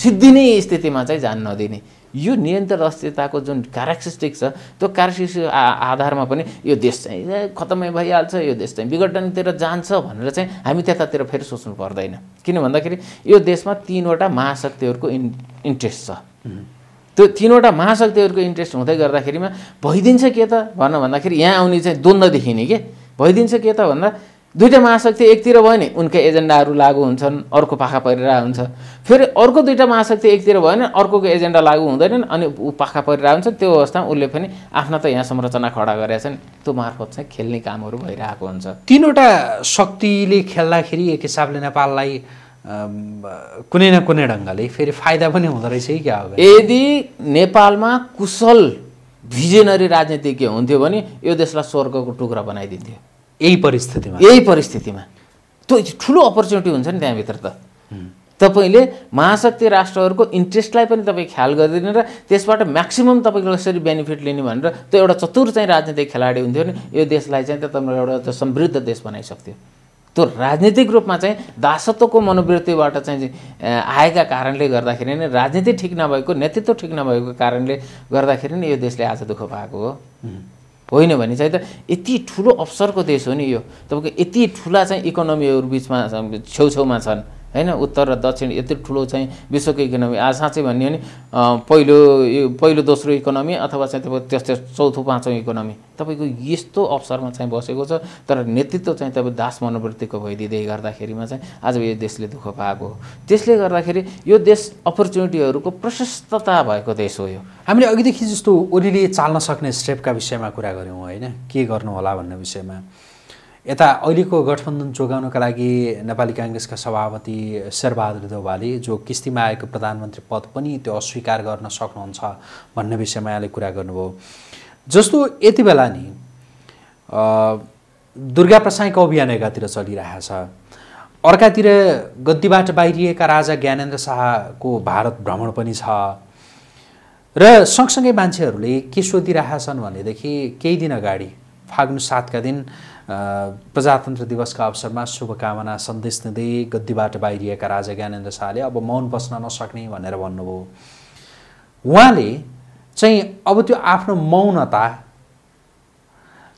सिद्धिने स्थितिमा चाहिँ जान नदिने यो निरन्तर अस्थिरताको जुन क्यारेक्टरिस्टिक छ त्यो क्यारेक्टरिस्टिक आधारमा पनि यो देश चाहिँ खतमै भइहाल्छ यो देश चाहिँ विघटनतिर जान्छ भनेर चाहिँ हामी त्यतातिर फेरि सोच्नु पर्दैन किन भन्दाखेरि यो देशमा तिनवटा महाशक्तिहरूको इन् इन्ट्रेस्ट छ त्यो तिनवटा महाशक्तिहरूको इन्ट्रेस्ट हुँदै गर्दाखेरिमा भइदिन्छ के त भन भन्दाखेरि यहाँ आउने चाहिँ द्वन्द्व देखिने के भइदिन्छ के त भन्दा दुईवटा महाशक्ति एकतिर भयो नि उनका एजेन्डाहरू लागु हुन्छन् अर्को पाखा परिरहेको हुन्छ फेरि अर्को दुईवटा महाशक्ति एकतिर भयो भने अर्कोको एजेन्डा लागु हुँदैनन् अनि ऊ पाखा परिरह हुन्छ त्यो अवस्थामा उसले पनि आफ्ना त यहाँ संरचना खडा गरेका छन् त्यो मार्फत चाहिँ खेल्ने कामहरू भइरहेको हुन्छ तिनवटा शक्तिले खेल्दाखेरि एक हिसाबले नेपाललाई कुनै न कुनै ढङ्गले फेरि फाइदा पनि हुँदो रहेछ कि क्या हो यदि नेपालमा कुशल भिजनरी राजनीतिज्ञ हुन्थ्यो भने यो देशलाई स्वर्गको टुक्रा बनाइदिन्थ्यो यही परिस्थितिमा यही परिस्थितिमा त्यो ठुलो अपर्च्युनिटी हुन्छ नि त्यहाँभित्र त तपाईँले महाशक्ति राष्ट्रहरूको इन्ट्रेस्टलाई पनि तपाईँ ख्याल गरिदिने र त्यसबाट म्याक्सिमम् तपाईँको कसरी बेनिफिट लिने भनेर त्यो एउटा चतुर चाहिँ राजनीतिक खेलाडी हुन्थ्यो नि यो देशलाई चाहिँ त तपाईँको एउटा समृद्ध देश बनाइसक्थ्यो त्यो राजनीतिक रूपमा चाहिँ दासत्वको मनोवृत्तिबाट चाहिँ आएका कारणले गर्दाखेरि नै राजनीति ठिक नभएको नेतृत्व ठिक नभएको कारणले गर्दाखेरि नै यो देशले आज दुःख पाएको हो होइन भने चाहिँ त यति ठुलो अवसरको देश हो नि यो तपाईँको यति ठुला चाहिँ इकोनोमीहरू बिचमा छेउछेउमा छन् होइन उत्तर र दक्षिण यति ठुलो चाहिँ विश्वको इकोनोमी आज साँच्चै भन्यो भने पहिलो पहिलो दोस्रो इकोनोमी अथवा चाहिँ तपाईँको त्यस्तै चौथो पाँचौँ इकोनोमी तपाईँको यस्तो अवसरमा चाहिँ बसेको छ तर नेतृत्व चाहिँ तपाईँ दास मनोवृत्तिको भइदिँदै गर्दाखेरिमा चाहिँ आज यो देशले दुःख पाएको हो त्यसले गर्दाखेरि यो देश अपर्च्युनिटीहरूको प्रशस्तता भएको देश हो यो हामीले अघिदेखि जस्तो ओलीले चाल्न सक्ने स्टेपका विषयमा कुरा गऱ्यौँ होइन के गर्नु होला भन्ने विषयमा यता अहिलेको गठबन्धन जोगाउनका लागि नेपाली काङ्ग्रेसका सभापति शेरबहादुर देवालले जो किस्तीमा आएको प्रधानमन्त्री पद पनि त्यो अस्वीकार गर्न सक्नुहुन्छ भन्ने विषयमा यहाँले कुरा गर्नुभयो जस्तो यति बेला नि दुर्गा प्रसाईको अभियान एकातिर चलिरहेछ अर्कातिर गद्दीबाट बाहिरिएका राजा ज्ञानेन्द्र शाहको भारत भ्रमण पनि छ र सँगसँगै मान्छेहरूले के सोधिरहेछन् भनेदेखि केही दिन अगाडि फाग्नु सातका दिन प्रजातन्त्र दिवसका अवसरमा शुभकामना सन्देश दिँदै गद्दीबाट बाहिरिएका राजा ज्ञानेन्द्र शाहले अब मौन बस्न नसक्ने भनेर भन्नुभयो उहाँले चाहिँ अब त्यो आफ्नो मौनता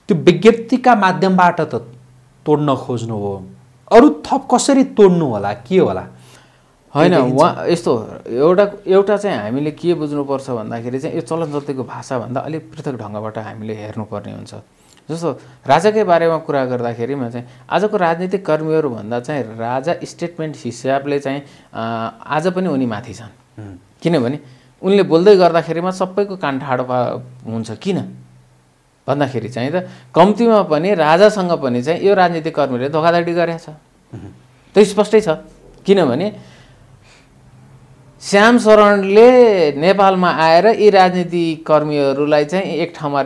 त्यो विज्ञप्तिका माध्यमबाट त तोड्न खोज्नुभयो अरू थप कसरी तोड्नु होला के होला होइन उहाँ यस्तो एउटा एउटा चाहिँ हामीले के बुझ्नुपर्छ भन्दाखेरि चाहिँ यो चलनचित्रको भाषाभन्दा अलिक पृथक ढङ्गबाट हामीले हेर्नुपर्ने हुन्छ जस्तो राजाकै बारेमा कुरा गर्दाखेरिमा चाहिँ आजको राजनीतिक कर्मीहरूभन्दा चाहिँ राजा स्टेटमेन्ट हिसाबले चाहिँ आज पनि उनी माथि छन् किनभने उनले बोल्दै गर्दाखेरिमा सबैको कान ठाडो हुन्छ किन भन्दाखेरि चाहिँ त कम्तीमा पनि राजासँग पनि चाहिँ यो राजनीतिक कर्मीले धोकाधडी गरेछ छ त्यो स्पष्टै छ किनभने श्याम शरणले नेपालमा आएर यी राजनीति कर्मीहरूलाई चाहिँ एक ठाउँमा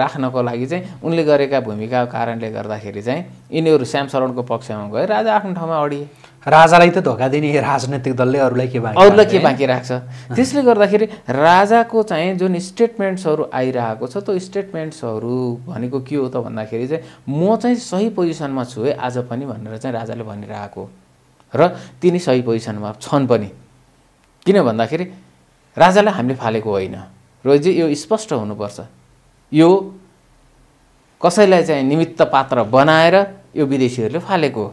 राख्नको लागि चाहिँ उनले गरेका भूमिकाको कारणले गर्दाखेरि चाहिँ यिनीहरू श्याम शरणको पक्षमा गए राजा आफ्नो ठाउँमा अडिए राजालाई त धोका दिने राजनैतिक दलले अरूलाई के बाँकी अरूलाई के बाँकी राख्छ त्यसले गर्दाखेरि राजाको चाहिँ जुन स्टेटमेन्ट्सहरू आइरहेको छ त्यो स्टेटमेन्ट्सहरू भनेको के हो त भन्दाखेरि चाहिँ म चाहिँ सही पोजिसनमा छु है आज पनि भनेर चाहिँ राजाले भनिरहेको र तिनी सही पोजिसनमा छन् पनि किन भन्दाखेरि राजालाई हामीले फालेको होइन रोजी यो स्पष्ट हुनुपर्छ यो कसैलाई चाहिँ निमित्त पात्र बनाएर यो विदेशीहरूले फालेको हो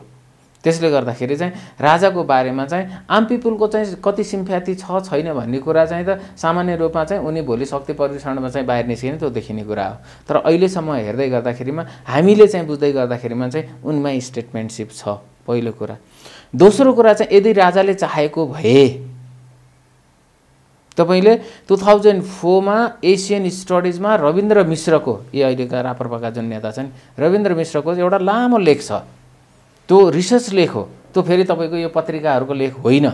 त्यसले गर्दाखेरि चाहिँ राजाको बारेमा चाहिँ आम पिपुलको चाहिँ कति सिम्फ्याती छ छैन भन्ने कुरा चाहिँ त सामान्य रूपमा चाहिँ उनी भोलि शक्ति परीक्षणमा चाहिँ बाहिर निस्किने त्यो देखिने कुरा हो तर अहिलेसम्म हेर्दै गर्दाखेरिमा हामीले चाहिँ बुझ्दै गर्दाखेरिमा चाहिँ उनमा स्टेटमेन्टसिप छ पहिलो कुरा दोस्रो कुरा चाहिँ यदि राजाले चाहेको भए तपाईँले टु थाउजन्ड फोरमा एसियन स्टडिजमा रविन्द्र मिश्रको यी अहिलेका रापरपाका जुन नेता छन् रविन्द्र मिश्रको एउटा लामो लेख छ त्यो रिसर्च लेख हो त्यो फेरि तपाईँको यो पत्रिकाहरूको लेख होइन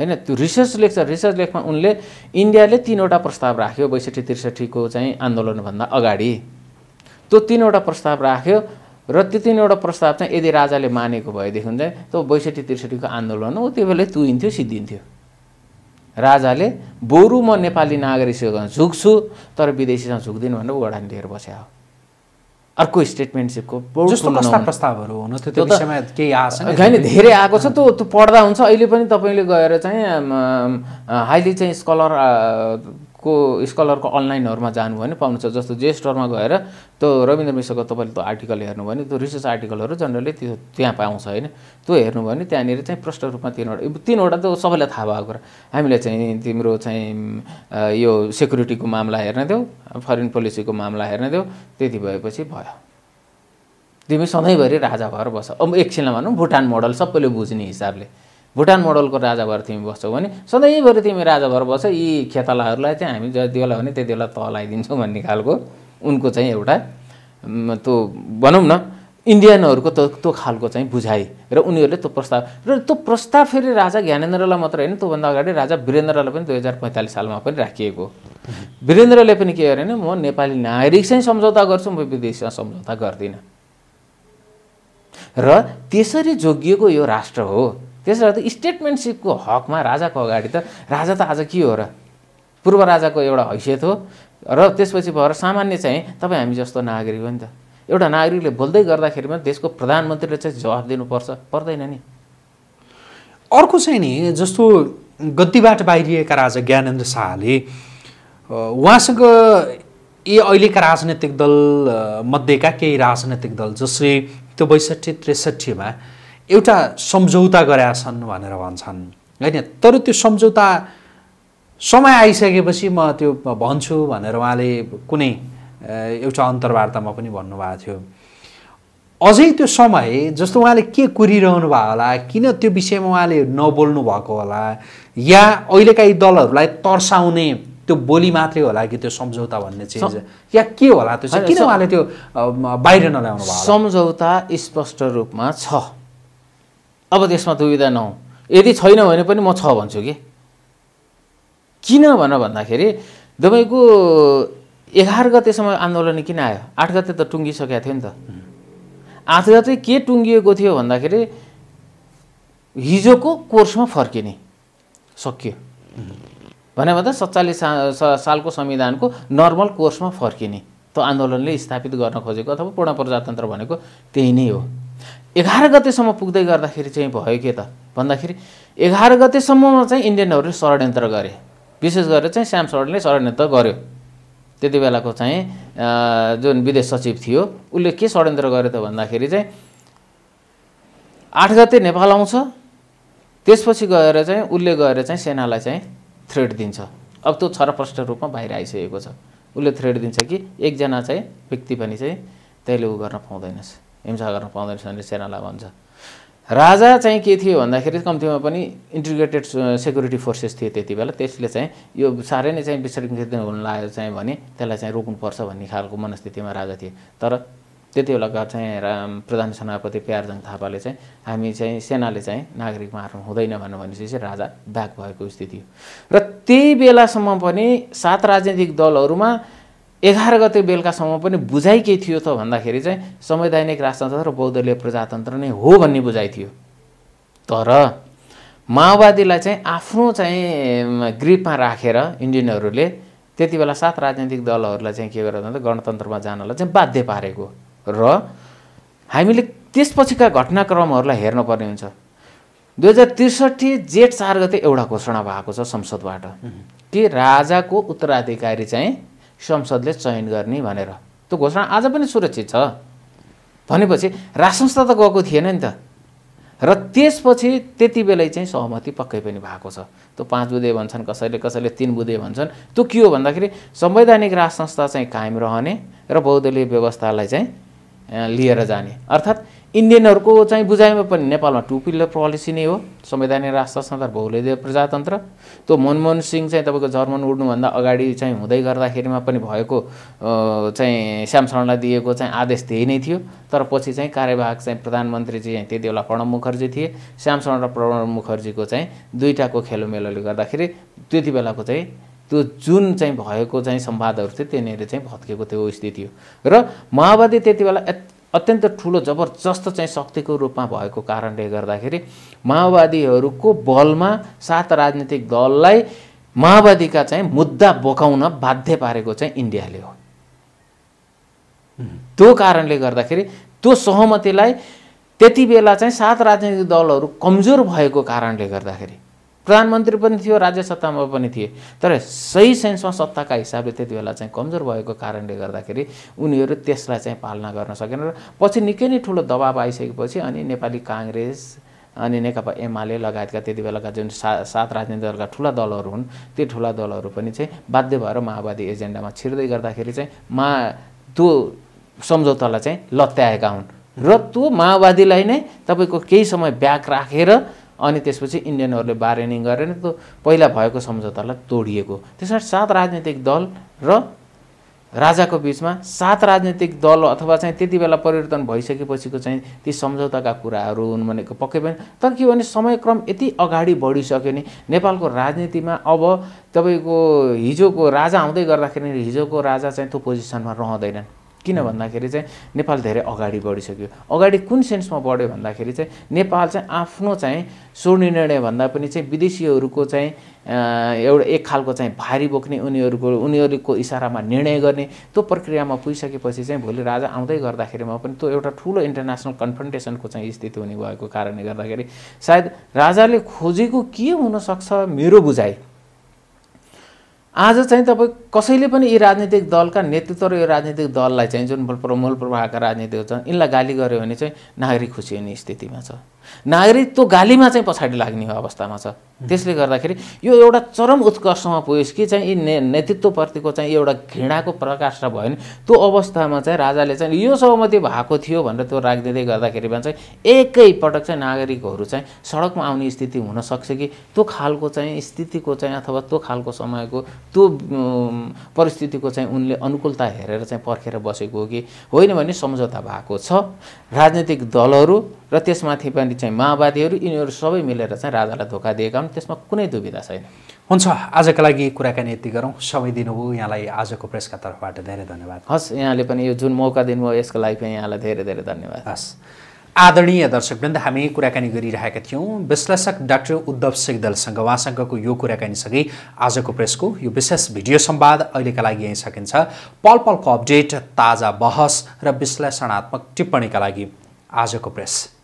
होइन त्यो रिसर्च लेख छ रिसर्च लेखमा उनले इन्डियाले तिनवटा प्रस्ताव राख्यो बैसठी त्रिसठीको चाहिँ आन्दोलनभन्दा अगाडि त्यो तिनवटा प्रस्ताव राख्यो र त्यो तिनवटा प्रस्ताव चाहिँ यदि राजाले मानेको भएदेखि चाहिँ त्यो बैसठी त्रिसठीको आन्दोलन हो त्यो बेला तुइन्थ्यो सिद्धिन्थ्यो राजाले बरु म नेपाली नागरिकसँग झुक्छु तर विदेशीसँग झुक्दिनँ भनेर वडान लिएर बसे हो अर्को स्टेटमेन्टसिपको प्रस्तावहरू केही होइन धेरै आएको छ त्यो त्यो पढ्दा हुन्छ अहिले पनि तपाईँले गएर चाहिँ हाइली चाहिँ स्कलर को स्कलरको अनलाइनहरूमा जानुभयो भने पाउनुहुन्छ जस्तो जे स्टोरमा गएर त्यो रविन्द्र मिश्रको तपाईँले त्यो आर्टिकल हेर्नुभयो भने त्यो रिसर्च आर्टिकलहरू जनरली त्यो त्यहाँ पाउँछ होइन त्यो हेर्नुभयो भने त्यहाँनिर चाहिँ प्रष्ट रूपमा तिनवटा तिनवटा त सबैलाई थाहा भएको कुरा हामीले चाहिँ तिम्रो चाहिँ यो सेक्युरिटीको मामला हेर्न देऊ फरेन पोलिसीको मामला हेर्न देऊ त्यति भएपछि भयो तिमी सधैँभरि राजा भएर बस अब एकछिनलाई भनौँ भुटान मोडल सबैले बुझ्ने हिसाबले भुटान मोडलको राजा भएर तिमी बस्छौ भने सधैँभरि तिमी राजा भएर बस्छ यी खेतालाहरूलाई चाहिँ हामी जति बेला भने त्यति बेला तलाइदिन्छौँ भन्ने खालको उनको चाहिँ एउटा त्यो भनौँ न इन्डियनहरूको त्यो त्यो खालको चाहिँ बुझाइ र उनीहरूले त्यो प्रस्ताव र त्यो प्रस्ताव फेरि राजा ज्ञानेन्द्रलाई मात्र होइन त्योभन्दा अगाडि राजा वीरेन्द्रलाई पनि दुई हजार पैँतालिस सालमा पनि राखिएको वीरेन्द्रले पनि के गरेन भने म नेपाली नागरिक चाहिँ सम्झौता गर्छु म विदेशमा सम्झौता गर्दिनँ र त्यसरी जोगिएको यो राष्ट्र हो त्यसो भए त स्टेटमेन्टसिपको हकमा राजाको अगाडि त राजा त आज के हो र पूर्व राजाको एउटा हैसियत हो र त्यसपछि भएर सामान्य चाहिँ तपाईँ हामी जस्तो नागरिक हो नि त एउटा नागरिकले बोल्दै गर्दाखेरिमा देशको प्रधानमन्त्रीले चाहिँ जवाफ दिनुपर्छ पर्दैन नि अर्को चाहिँ नि जस्तो गद्दीबाट बाहिरिएका राजा ज्ञानेन्द्र शाहले उहाँसँग ए अहिलेका राजनैतिक दलमध्येका केही राजनैतिक दल जसले त्यो बैसठी त्रिसठीमा एउटा सम्झौता गरेका छन् भनेर भन्छन् होइन तर त्यो सम्झौता समय आइसकेपछि म त्यो भन्छु भनेर उहाँले कुनै एउटा अन्तर्वार्तामा पनि भन्नुभएको थियो अझै त्यो समय जस्तो उहाँले के कुरिरहनु भएको होला किन त्यो विषयमा उहाँले नबोल्नु भएको होला या अहिलेका यी दलहरूलाई तर्साउने त्यो बोली मात्रै होला कि त्यो सम्झौता भन्ने चिज या के होला त्यो किन उहाँले त्यो बाहिर नल्याउनु भएको सम्झौता स्पष्ट रूपमा छ अब त्यसमा दुविधा नहौँ यदि छैन भने पनि म छ भन्छु कि किन भन भन्दाखेरि तपाईँको एघार गतेसम्म आन्दोलन किन आयो आठ गते त टुङ्गिसकेको थियो नि त आठ गते के टुङ्गिएको थियो भन्दाखेरि हिजोको कोर्समा फर्किने सकियो भने भन्दा सत्तालिस सालको संविधानको नर्मल कोर्समा फर्किने त्यो आन्दोलनले स्थापित गर्न खोजेको अथवा पूर्ण प्रजातन्त्र भनेको त्यही नै हो एघार गतेसम्म पुग्दै गर्दाखेरि चाहिँ भयो के त भन्दाखेरि एघार गतेसम्ममा चाहिँ इन्डियनहरूले षड्यन्त्र गरे विशेष गरेर चाहिँ श्याम सरणले षड्यन्त्र गर्यो त्यति बेलाको चाहिँ जुन विदेश सचिव थियो उसले के षड्यन्त्र गर्यो त भन्दाखेरि चाहिँ आठ गते नेपाल आउँछ त्यसपछि गएर चाहिँ उसले गएर चाहिँ सेनालाई चाहिँ थ्रेड दिन्छ अब त्यो छरप्रष्ट रूपमा बाहिर आइसकेको छ उसले थ्रेड दिन्छ कि एकजना चाहिँ व्यक्ति पनि चाहिँ त्यसले उ गर्न पाउँदैनस् हिंसा गर्न पाउँदैन भनेर सेनालाई भन्छ राजा चाहिँ के थियो भन्दाखेरि कम्तीमा पनि इन्टिग्रेटेड सेक्युरिटी फोर्सेस थियो त्यति बेला त्यसले चाहिँ यो साह्रै नै चाहिँ विसर्कित हुन लाग्यो चाहिँ भने त्यसलाई चाहिँ रोक्नुपर्छ भन्ने खालको मनस्थितिमा राजा थिए तर त्यति बेलाका चाहिँ प्रधान सेनापति प्यारजङ थापाले चाहिँ हामी चाहिँ सेनाले चाहिँ नागरिक मार्नु हुँदैन भनेर भनेपछि चाहिँ राजा ब्याक भएको स्थिति हो र त्यही बेलासम्म पनि सात राजनीतिक दलहरूमा एघार गते बेलुकासम्म पनि बुझाइ के थियो त भन्दाखेरि चाहिँ संवैधानिक राजतन्त्र र बौद्धलीय प्रजातन्त्र नै हो भन्ने बुझाइ थियो तर माओवादीलाई चाहिँ आफ्नो चाहिँ ग्रिपमा राखेर इन्डियनहरूले त्यति बेला सात राजनीतिक दलहरूलाई चाहिँ के गरेर गणतन्त्रमा जानलाई चाहिँ बाध्य पारेको र हामीले त्यसपछिका घटनाक्रमहरूलाई हेर्नुपर्ने हुन्छ दुई हजार त्रिसठी जेठ चार गते एउटा घोषणा भएको छ संसदबाट कि राजाको उत्तराधिकारी चाहिँ संसदले चयन गर्ने भनेर त्यो घोषणा आज पनि सुरक्षित छ भनेपछि राज संस्था त गएको थिएन नि त र त्यसपछि त्यति बेलै चाहिँ सहमति पक्कै पनि भएको छ त्यो पाँच बुधे भन्छन् कसैले कसैले तिन बुधे भन्छन् त्यो के हो भन्दाखेरि संवैधानिक राज संस्था चाहिँ कायम रहने र बहुदलीय व्यवस्थालाई चाहिँ लिएर जाने अर्थात् इन्डियनहरूको चाहिँ बुझाइमा पनि नेपालमा टु पिलर पोलिसी नै हो संवैधानिक राष्ट्र सन्दर्भ बहुलैदेव प्रजातन्त्र त्यो मनमोहन सिंह चाहिँ तपाईँको जर्मन उड्नुभन्दा अगाडि चाहिँ हुँदै गर्दाखेरिमा पनि भएको चाहिँ श्याम दिएको चाहिँ आदेश त्यही नै थियो तर पछि चाहिँ कार्यवाहक चाहिँ प्रधानमन्त्रीजी त्यति बेला प्रणव मुखर्जी थिए श्याम र प्रणव मुखर्जीको चाहिँ दुईवटाको खेलोमेलोले गर्दाखेरि त्यति बेलाको चाहिँ त्यो जुन चाहिँ भएको चाहिँ संवादहरू थियो त्यहाँनिर चाहिँ भत्केको त्यो स्थिति हो र माओवादी त्यति बेला अत्यन्त ठुलो जबरजस्त चाहिँ शक्तिको रूपमा भएको कारणले गर्दाखेरि माओवादीहरूको बलमा सात राजनीतिक दललाई माओवादीका चाहिँ मुद्दा बोकाउन बाध्य पारेको चाहिँ इन्डियाले हो त्यो कारणले गर्दाखेरि त्यो सहमतिलाई त्यति बेला चाहिँ सात राजनीतिक दलहरू कमजोर भएको कारणले गर्दाखेरि प्रधानमन्त्री पनि थियो राज्य सत्तामा पनि थिए तर सही सेन्समा सत्ताका हिसाबले त्यति बेला चाहिँ कमजोर भएको कारणले गर्दाखेरि उनीहरू त्यसलाई चाहिँ पालना गर्न सकेन र पछि निकै नै ठुलो दबाब आइसकेपछि अनि नेपाली काङ्ग्रेस अनि नेकपा एमाले लगायतका त्यति बेलाका जुन सा सात राजनीतिक दलका ठुला दलहरू हुन् ती ठुला दलहरू पनि चाहिँ बाध्य भएर माओवादी एजेन्डामा छिर्दै गर्दाखेरि चाहिँ मा त्यो सम्झौतालाई चाहिँ लत्याएका हुन् र त्यो माओवादीलाई नै तपाईँको केही समय ब्याक राखेर अनि त्यसपछि इन्डियनहरूले बार्गेनिङ गरेर त्यो पहिला भएको सम्झौतालाई तोडिएको कारण सात राजनीतिक दल र राजाको बिचमा सात राजनीतिक दल अथवा चाहिँ त्यति बेला परिवर्तन भइसकेपछिको चाहिँ ती सम्झौताका कुराहरू हुन् भनेको पक्कै पनि तर के भने समयक्रम यति अगाडि बढिसक्यो नि नेपालको राजनीतिमा अब तपाईँको हिजोको राजा आउँदै गर्दाखेरि हिजोको राजा चाहिँ त्यो पोजिसनमा रहँदैनन् किन भन्दाखेरि चाहिँ नेपाल धेरै अगाडि बढिसक्यो अगाडि कुन सेन्समा बढ्यो भन्दाखेरि चाहिँ नेपाल चाहिँ आफ्नो चाहिँ स्वनिर्णय भन्दा पनि चाहिँ विदेशीहरूको चाहिँ एउटा एक खालको चाहिँ भारी बोक्ने उनीहरूको उनीहरूको इसारामा निर्णय गर्ने त्यो प्रक्रियामा पुगिसकेपछि चाहिँ भोलि राजा आउँदै गर्दाखेरिमा पनि त्यो एउटा ठुलो इन्टरनेसनल कन्फ्रन्टेसनको चाहिँ स्थिति हुने भएको कारणले गर्दाखेरि सायद राजाले खोजेको के हुनसक्छ मेरो बुझाइ आज चाहिँ तपाईँ कसैले पनि यी राजनीतिक दलका नेतृत्व र यो राजनीतिक दललाई चाहिँ जुन मूल प्रभावका राजनीतिहरू छन् यिनलाई गाली गऱ्यो भने चाहिँ नागरिक खुसी हुने स्थितिमा छ नागरिकत्व गालीमा चाहिँ पछाडि लाग्ने अवस्थामा छ त्यसले गर्दाखेरि यो एउटा चरम उत्कर्षमा पुग्योस् कि चाहिँ यी ने नेतृत्वप्रतिको चाहिँ एउटा घृणाको प्रकाश र भयो भने त्यो अवस्थामा चाहिँ राजाले चाहिँ यो सहमति भएको थियो भनेर त्यो राखिदिँदै गर्दाखेरि चाहिँ एकैपटक चाहिँ नागरिकहरू चाहिँ सडकमा आउने स्थिति हुनसक्छ कि त्यो खालको चाहिँ स्थितिको चाहिँ अथवा त्यो खालको समयको त्यो परिस्थितिको चाहिँ उनले अनुकूलता हेरेर चाहिँ पर्खेर बसेको हो कि होइन भने सम्झौता भएको छ राजनैतिक दलहरू र त्यसमाथि पनि चाहिँ माओवादीहरू यिनीहरू सबै मिलेर चाहिँ राजालाई धोका दिएका हुन् त्यसमा कुनै दुविधा छैन हुन्छ आजको लागि कुराकानी यति गरौँ समय दिनुभयो यहाँलाई आजको प्रेसका तर्फबाट धेरै धन्यवाद हस् यहाँले पनि यो जुन मौका दिनुभयो यसको लागि पनि यहाँलाई धेरै धेरै धन्यवाद हस् आदरणीय दर्शकवृन्द हामी कुराकानी गरिरहेका थियौँ विश्लेषक डाक्टर उद्धव सिग्दलसँग उहाँसँगको यो कुराकानीसँगै आजको प्रेसको यो विशेष भिडियो सम्वाद अहिलेका लागि यहीँ सकिन्छ पल पलको अपडेट ताजा बहस र विश्लेषणात्मक टिप्पणीका लागि आजको प्रेस